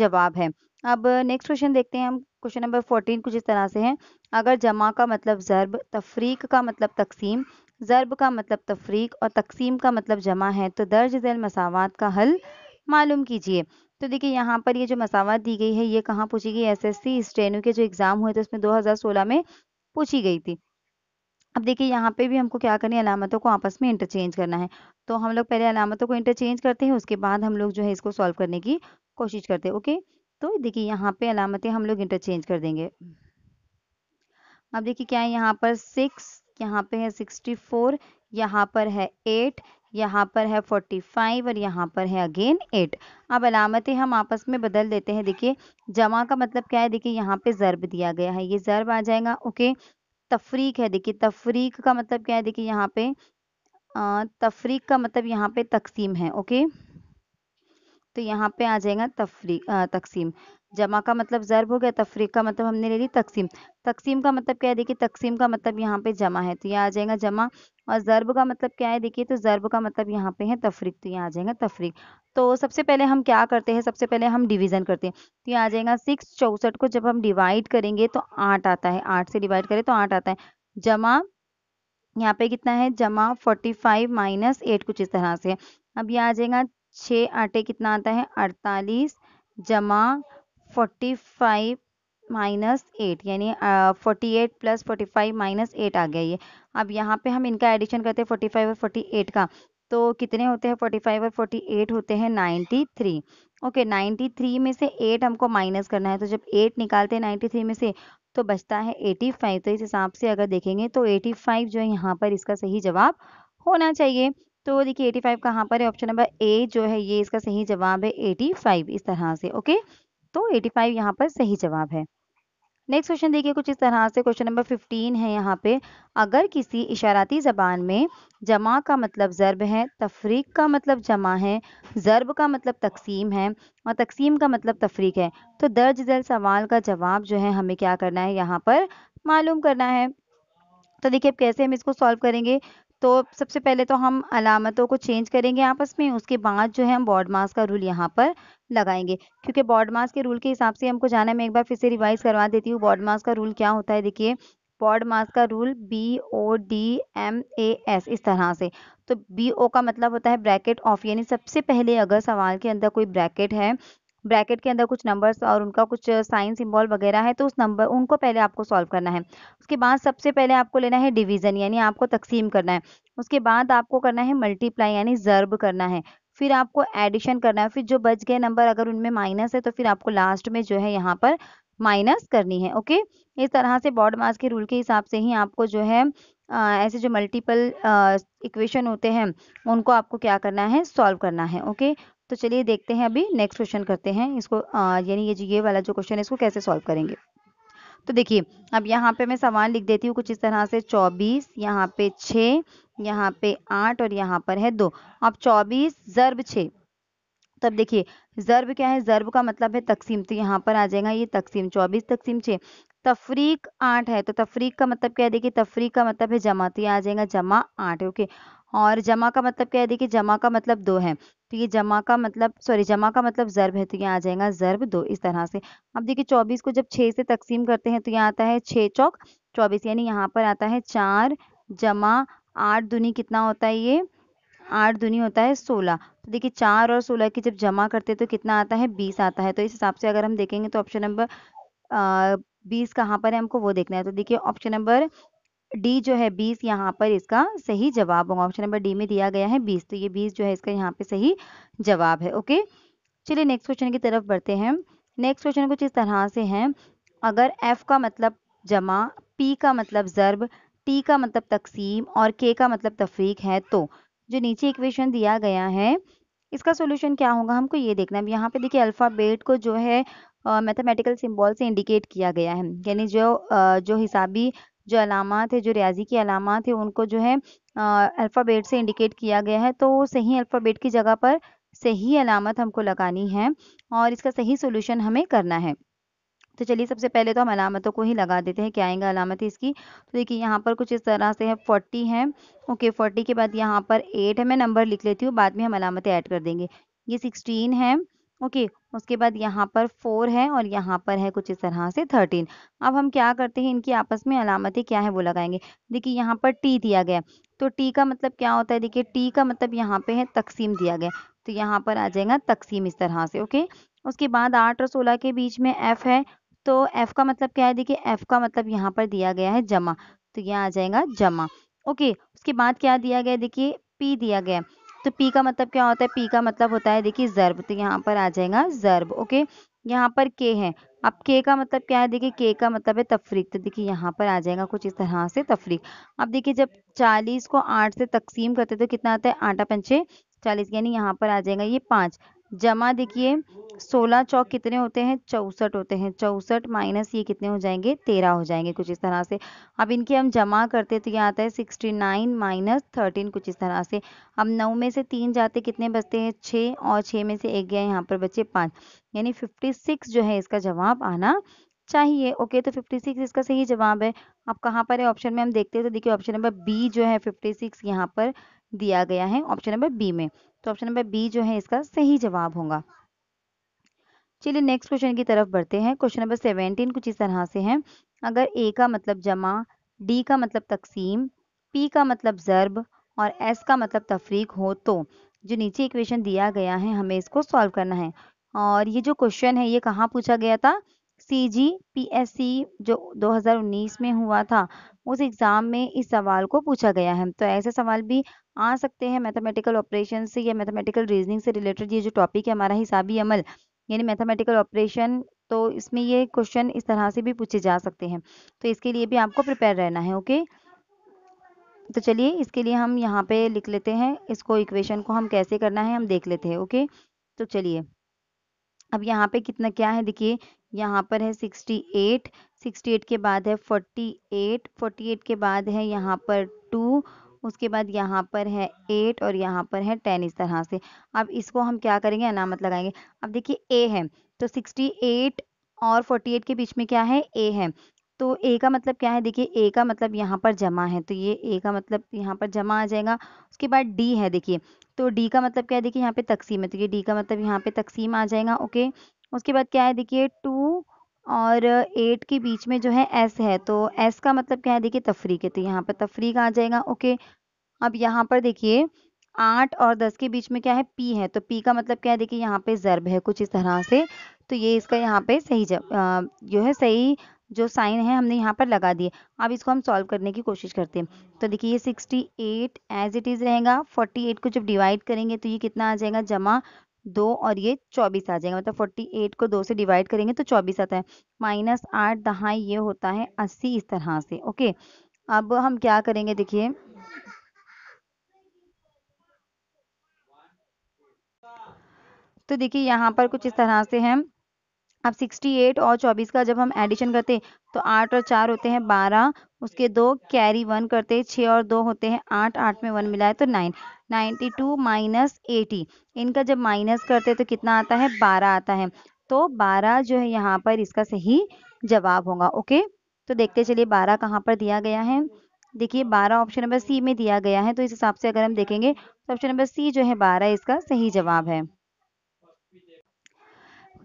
जवाब है अब नेक्स्ट क्वेश्चन देखते हैं हम क्वेश्चन नंबर फोर्टीन कुछ इस तरह से है अगर जमा का मतलब ज़रब तफरीक का मतलब तकसीम ज़रब का मतलब तफरीक और तकसीम का मतलब जमा है तो दर्ज दैल मसावत का हल मालूम कीजिए तो देखिए यहाँ पर ये जो मसावत दी गई है ये कहाँ पूछी गई एसएससी सी ट्रेनों के जो एग्ज़ाम हुए थे उसमें 2016 में पूछी गई थी अब देखिए यहाँ पे भी हमको क्या करनी है अलामतों को आपस में इंटरचेंज करना है तो हम लोग पहले अलामतों को इंटरचेंज करते हैं उसके बाद हम लोग जो है इसको सॉल्व करने की कोशिश करते हैं ओके तो देखिए यहाँ पे अलामतें हम लोग इंटरचेंज कर देंगे अब देखिए क्या है यहाँ पर सिक्स यहाँ पे है सिक्सटी फोर यहाँ पर है एट यहाँ पर है फोर्टी फाइव और यहाँ पर है अगेन एट अब अलामतें हम आपस में बदल देते हैं देखिए जमा का मतलब क्या है देखिए यहाँ पे ज़रब दिया गया है ये ज़रब आ जाएगा ओके तफरीक है देखिए तफरीक का मतलब क्या है देखिए यहाँ पे तफरीक का मतलब यहाँ पे तकसीम है ओके तो यहाँ पे आ जाएगा तफरी तकसीम जमा का मतलब ज़रब हो गया तफरीक का मतलब हमने ले ली तकसीम तकसीम का मतलब क्या है देखिए तकसीम का मतलब यहाँ पे जमा है तो यह आ जाएगा जमा और ज़रब का मतलब क्या है देखिए तो ज़रब का मतलब यहाँ पे है तफरीक तो ये आ जाएगा तफरीक तो सबसे पहले हम क्या करते हैं सबसे पहले हम डिवीज़न करते हैं तो ये आ जाएगा सिक्स चौसठ को जब हम डिवाइड करेंगे तो आठ आता है आठ से डिवाइड करें तो आठ आता है जमा यहाँ पे कितना है जमा फोर्टी फाइव माइनस एट कुछ इस तरह से अब यह आ जाएगा छः आटे कितना आता है अड़तालीस जमा फोर्टी फाइव माइनस एट यानी forty eight plus forty five minus eight आ गया ये अब यहाँ पे हम इनका एडिशन करते हैं फोर्टी फाइव और फोर्टी एट का तो कितने होते हैं फोर्टी फाइव और फोर्टी एट होते हैं ninety three okay ninety three में से एट हमको माइनस करना है तो जब एट निकालते हैं नाइन्टी थ्री में से तो बचता है एटी फाइव तो इस हिसाब से अगर देखेंगे तो एटी फाइव जो है यहाँ पर इसका सही जवाब होना चाहिए तो देखिए एटी फाइव कहाँ पर है ऑप्शन नंबर ए जो है ये इसका सही जवाब है एटी फाइव इस तरह से ओके तो 85 फाइव यहाँ पर सही जवाब है नेक्स्ट क्वेश्चन देखिए कुछ इस तरह से क्वेश्चन नंबर 15 है यहाँ पे अगर किसी इशाराती ज़बान में जमा का मतलब ज़रब है तफरीक का मतलब जमा है ज़रब का मतलब तकसीम है और तकसीम का मतलब तफरीक है तो दर्ज जैल सवाल का जवाब जो है हमें क्या करना है यहाँ पर मालूम करना है तो देखिए अब कैसे हम इसको सॉल्व करेंगे तो सबसे पहले तो हम अलामतों को चेंज करेंगे आपस में उसके बाद जो है हम बॉड मास का रूल यहाँ पर लगाएंगे क्योंकि बॉड मास के रूल के हिसाब से हमको जाना है मैं एक बार फिर से रिवाइज करवा देती हूँ बॉड मास का रूल क्या होता है देखिए बॉड मास का rule B O D M A S इस तरह से तो बी ओ का मतलब होता है ब्रैकेट ऑफ यानी सबसे पहले अगर सवाल के अंदर कोई ब्रैकेट है ब्रैकेट के अंदर कुछ नंबर्स और उनका कुछ साइन सिंबल वगैरह है तो उस नंबर उनको पहले आपको सॉल्व करना है उसके बाद सबसे पहले आपको लेना है डिवीज़न यानी आपको तकसीम करना है उसके बाद आपको करना है मल्टीप्लाई यानी ज़र्ब करना है फिर आपको एडिशन करना है फिर जो बच गए नंबर अगर उनमें माइनस है तो फिर आपको लास्ट में जो है यहाँ पर माइनस करनी है ओके इस तरह से बॉड मास के रूल के हिसाब से ही आपको जो है आ, ऐसे जो मल्टीपल इक्वेशन होते हैं उनको आपको क्या करना है सॉल्व करना है ओके तो चलिए देखते हैं अभी नेक्स्ट क्वेश्चन करते हैं इसको यानी ये ये वाला जो क्वेश्चन है इसको कैसे सॉल्व करेंगे तो देखिए अब यहाँ पे मैं सामान लिख देती हूँ कुछ इस तरह से चौबीस यहाँ पे छः यहाँ पे आठ और यहाँ पर है दो अब चौबीस ज़र्ब छः तब देखिए ज़र्ब क्या है ज़र्ब का मतलब है तकसीम तो यहाँ पर आ जाएगा ये तकसीम चौबीस तकसीम छः तफरीक आठ है तो तफरीक का मतलब क्या है देखिए तफरीक का मतलब है जमा तो ये आ जाएगा जमा आठ ओके और जमा का मतलब क्या है देखिए जमा का मतलब दो है तो ये जमा का मतलब सॉरी जमा का मतलब जर्ब है तो यहाँ आ जाएगा जर्ब दो इस तरह से अब देखिए चौबीस को जब छः से तकसीम करते हैं तो यहाँ आता है छः चौक चौबीस यानी यहाँ पर आता है चार जमा आठ दुनी कितना होता है ये आठ दुनी होता है सोलह तो देखिए चार और सोलह की जब जमा करते हैं तो कितना आता है बीस आता है तो इस हिसाब से अगर हम देखेंगे तो ऑप्शन नंबर बीस कहाँ पर है हमको वो देखना है तो देखिए ऑप्शन नंबर डी जो है बीस यहाँ पर इसका सही जवाब होगा ऑप्शन नंबर डी में दिया गया है बीस तो ये बीस जो है इसका यहाँ पे सही जवाब है ओके चलिए नेक्स्ट क्वेश्चन की तरफ बढ़ते हैं नेक्स्ट क्वेश्चन कुछ इस तरह से है अगर एफ का मतलब जमा पी का मतलब ज़रब टी का मतलब तकसीम और के का मतलब तफरीक है तो जो नीचे इक्वेशन दिया गया है इसका सोल्यूशन क्या होगा हमको ये देखना है यहाँ पे देखिए अल्फ़ाबेट को जो है मैथमेटिकल सिंबल से इंडिकेट किया गया है यानी जो uh, जो हिसाबी जो अलामत है जो रियाजी की अलामत है उनको जो है अल्फ़ाबेट से इंडिकेट किया गया है तो सही अल्फ़ाबेट की जगह पर सही अलामत हमको लगानी है और इसका सही सोल्यूशन हमें करना है तो चलिए सबसे पहले तो हम अलामतों को ही लगा देते हैं क्या आएंगे अलामत इसकी तो देखिए यहाँ पर कुछ इस तरह से है फोर्टी है ओके फोर्टी के बाद यहाँ पर एट है मैं नंबर लिख लेती हूँ बाद में हम अलामतें ऐड कर देंगे ये सिक्सटीन है ओके उसके बाद यहाँ पर फोर है और यहाँ पर है कुछ इस तरह से थर्टीन अब हम क्या करते हैं इनकी आपस में अलामतें क्या है वो लगाएंगे देखिए यहाँ पर टी दिया गया तो टी का मतलब क्या होता है देखिए टी का मतलब यहाँ पे है तकसीम दिया गया तो यहाँ पर आ जाएगा तकसीम इस तरह से ओके उसके बाद आठ और सोलह के बीच में एफ है तो एफ का मतलब क्या है देखिए एफ का मतलब यहाँ पर दिया गया है जमा तो यह आ जाएगा जमा ओके उसके बाद क्या दिया गया देखिए पी दिया गया तो पी का मतलब क्या होता है पी का मतलब होता है देखिए जर्ब तो यहाँ पर आ जाएगा जर्ब ओके यहाँ पर के है अब के का मतलब क्या है देखिए के का मतलब है तफरीक तो देखिए यहाँ पर आ जाएगा कुछ इस तरह से तफरीक अब देखिए जब 40 को 8 से तकसीम करते तो कितना आता है आटा पंचे 40 यानी यहाँ पर आ जाएगा ये पाँच जमा देखिए सोलह चौक कितने होते हैं चौसठ होते हैं चौसठ माइनस ये कितने हो जाएंगे तेरह हो जाएंगे कुछ इस तरह से अब इनकी हम जमा करते तो ये आता है सिक्सटी नाइन माइनस थर्टीन कुछ इस तरह से अब नौ में से तीन जाते कितने बचते हैं छः और छः में से एक गया यहाँ पर बचे पाँच यानी फिफ्टी सिक्स जो है इसका जवाब आना चाहिए ओके तो 56 इसका सही जवाब है अब कहाँ पर है ऑप्शन में हम देखते हैं तो देखिए ऑप्शन नंबर बी जो है 56 सिक्स यहाँ पर दिया गया है ऑप्शन नंबर बी में तो ऑप्शन नंबर बी जो है इसका सही जवाब होगा चलिए नेक्स्ट क्वेश्चन की तरफ बढ़ते हैं क्वेश्चन नंबर सेवेंटीन कुछ इस तरह से है अगर ए का मतलब जमा डी का मतलब तकसीम पी का मतलब ज़रब और एस का मतलब तफरीक हो तो जो नीचे इक्वेशन दिया गया है हमें इसको सॉल्व करना है और ये जो क्वेश्चन है ये कहाँ पूछा गया था सी जी पी एस सी जो 2019 में हुआ था उस एग्ज़ाम में इस सवाल को पूछा गया है तो ऐसे सवाल भी आ सकते हैं मैथमेटिकल ऑपरेशन से या मैथमेटिकल रीजनिंग से रिलेटेड ये जो टॉपिक है हमारा हिसाबी अमल यानी मैथमेटिकल ऑपरेशन तो इसमें ये क्वेश्चन इस तरह से भी पूछे जा सकते हैं तो इसके लिए भी आपको प्रिपेयर रहना है ओके तो चलिए इसके लिए हम यहाँ पे लिख लेते हैं इसको इक्वेशन को हम कैसे करना है हम देख लेते हैं ओके तो चलिए अब यहाँ पे कितना क्या है देखिए यहाँ पर है 68 68 के बाद है 48 48 के बाद है यहाँ पर टू उसके बाद यहाँ पर है एट और यहाँ पर है टेन इस तरह से अब इसको हम क्या करेंगे अनामत लगाएंगे अब देखिए ए है तो सिक्सटी एट और फोर्टी एट के बीच में क्या है ए है तो ए का मतलब क्या है देखिए ए का मतलब यहाँ पर जमा है तो ये ए का मतलब यहाँ पर जमा आ जाएगा उसके बाद डी है देखिए तो डी का मतलब क्या है देखिए यहाँ पे तकसीम है तो ये डी का मतलब यहाँ पे तकसीम आ जाएगा ओके उसके बाद क्या है देखिए टू और एट के बीच में जो है एस है तो एस का मतलब क्या है देखिए तफरीक है तो यहाँ पर तफरीक आ जाएगा ओके अब यहाँ पर देखिए आठ और दस के बीच में क्या है पी है तो पी का मतलब क्या है देखिए यहाँ पे जरब है कुछ इस तरह से तो ये इसका यहाँ पे सही जब जो है सही जो साइन है हमने यहाँ पर लगा दिए अब इसको हम सॉल्व करने की कोशिश करते हैं तो देखिए ये sixty eight as it is रहेगा फोर्टी एट को जब डिवाइड करेंगे तो ये कितना आ जाएगा जमा दो और ये चौबीस आ जाएगा मतलब फोर्टी एट को दो से डिवाइड करेंगे तो चौबीस आता है माइनस आठ दहाई ये होता है अस्सी इस तरह से ओके अब हम क्या करेंगे देखिए तो देखिए यहाँ पर कुछ इस तरह से है अब 68 और 24 का जब हम एडिशन करते हैं तो आठ और चार होते हैं बारह उसके दो कैरी वन करते हैं छः और दो होते हैं आठ आठ में वन मिला है तो nine ninety two minus eighty इनका जब माइनस करते तो कितना आता है बारह आता है तो बारह जो है यहाँ पर इसका सही जवाब होगा ओके तो देखते चलिए बारह कहाँ पर दिया गया है देखिए बारह ऑप्शन नंबर सी में दिया गया है तो इस हिसाब से अगर हम देखेंगे तो ऑप्शन नंबर सी जो है बारह इसका सही जवाब है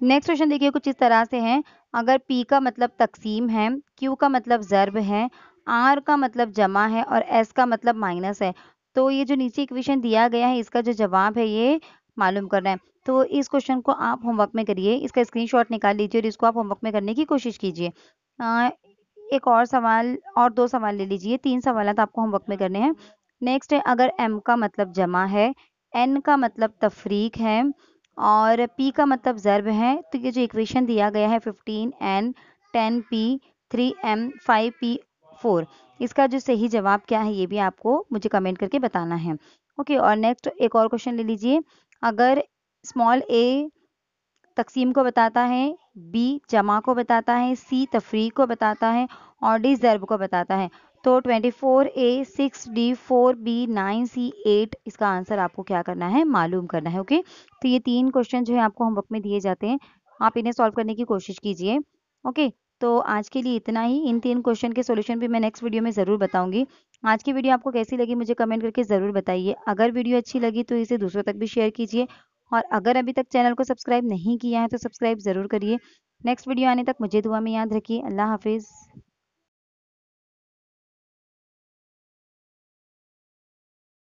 नेक्स्ट क्वेश्चन देखिए कुछ इस तरह से है अगर पी का मतलब तकसीम है क्यू का मतलब ज़रब है आर का मतलब जमा है और एस का मतलब माइनस है तो ये जो नीचे इक्वेशन दिया गया है इसका जो जवाब है ये मालूम करना है तो इस क्वेश्चन को आप होमवर्क में करिए इसका स्क्रीनशॉट निकाल लीजिए और इसको आप होमवर्क में करने की कोशिश कीजिए एक और सवाल और दो सवाल ले लीजिए तीन सवाल तो आपको होमवर्क में करने हैं नेक्स्ट है अगर एम का मतलब जमा है एन का मतलब तफरीक है और P का मतलब ज़र्ब है तो ये जो इक्वेशन दिया गया है fifteen N ten P three M five P 4 इसका जो सही जवाब क्या है ये भी आपको मुझे कमेंट करके बताना है ओके और नेक्स्ट एक और क्वेश्चन ले लीजिए अगर स्मॉल ए तकसीम को बताता है बी जमा को बताता है सी तफरी को बताता है और डी जर्ब को बताता है तो 24 A six D four B nine C eight इसका आंसर आपको क्या करना है मालूम करना है ओके तो ये तीन क्वेश्चन जो है आपको होमवर्क में दिए जाते हैं आप इन्हें सॉल्व करने की कोशिश कीजिए ओके तो आज के लिए इतना ही इन तीन क्वेश्चन के सॉल्यूशन भी मैं नेक्स्ट वीडियो में ज़रूर बताऊंगी आज की वीडियो आपको कैसी लगी मुझे कमेंट करके ज़रूर बताइए अगर वीडियो अच्छी लगी तो इसे दूसरों तक भी शेयर कीजिए और अगर अभी तक चैनल को सब्सक्राइब नहीं किया है तो सब्सक्राइब ज़रूर करिए नेक्स्ट वीडियो आने तक मुझे दुआ में याद रखिए अल्लाह हाफिज़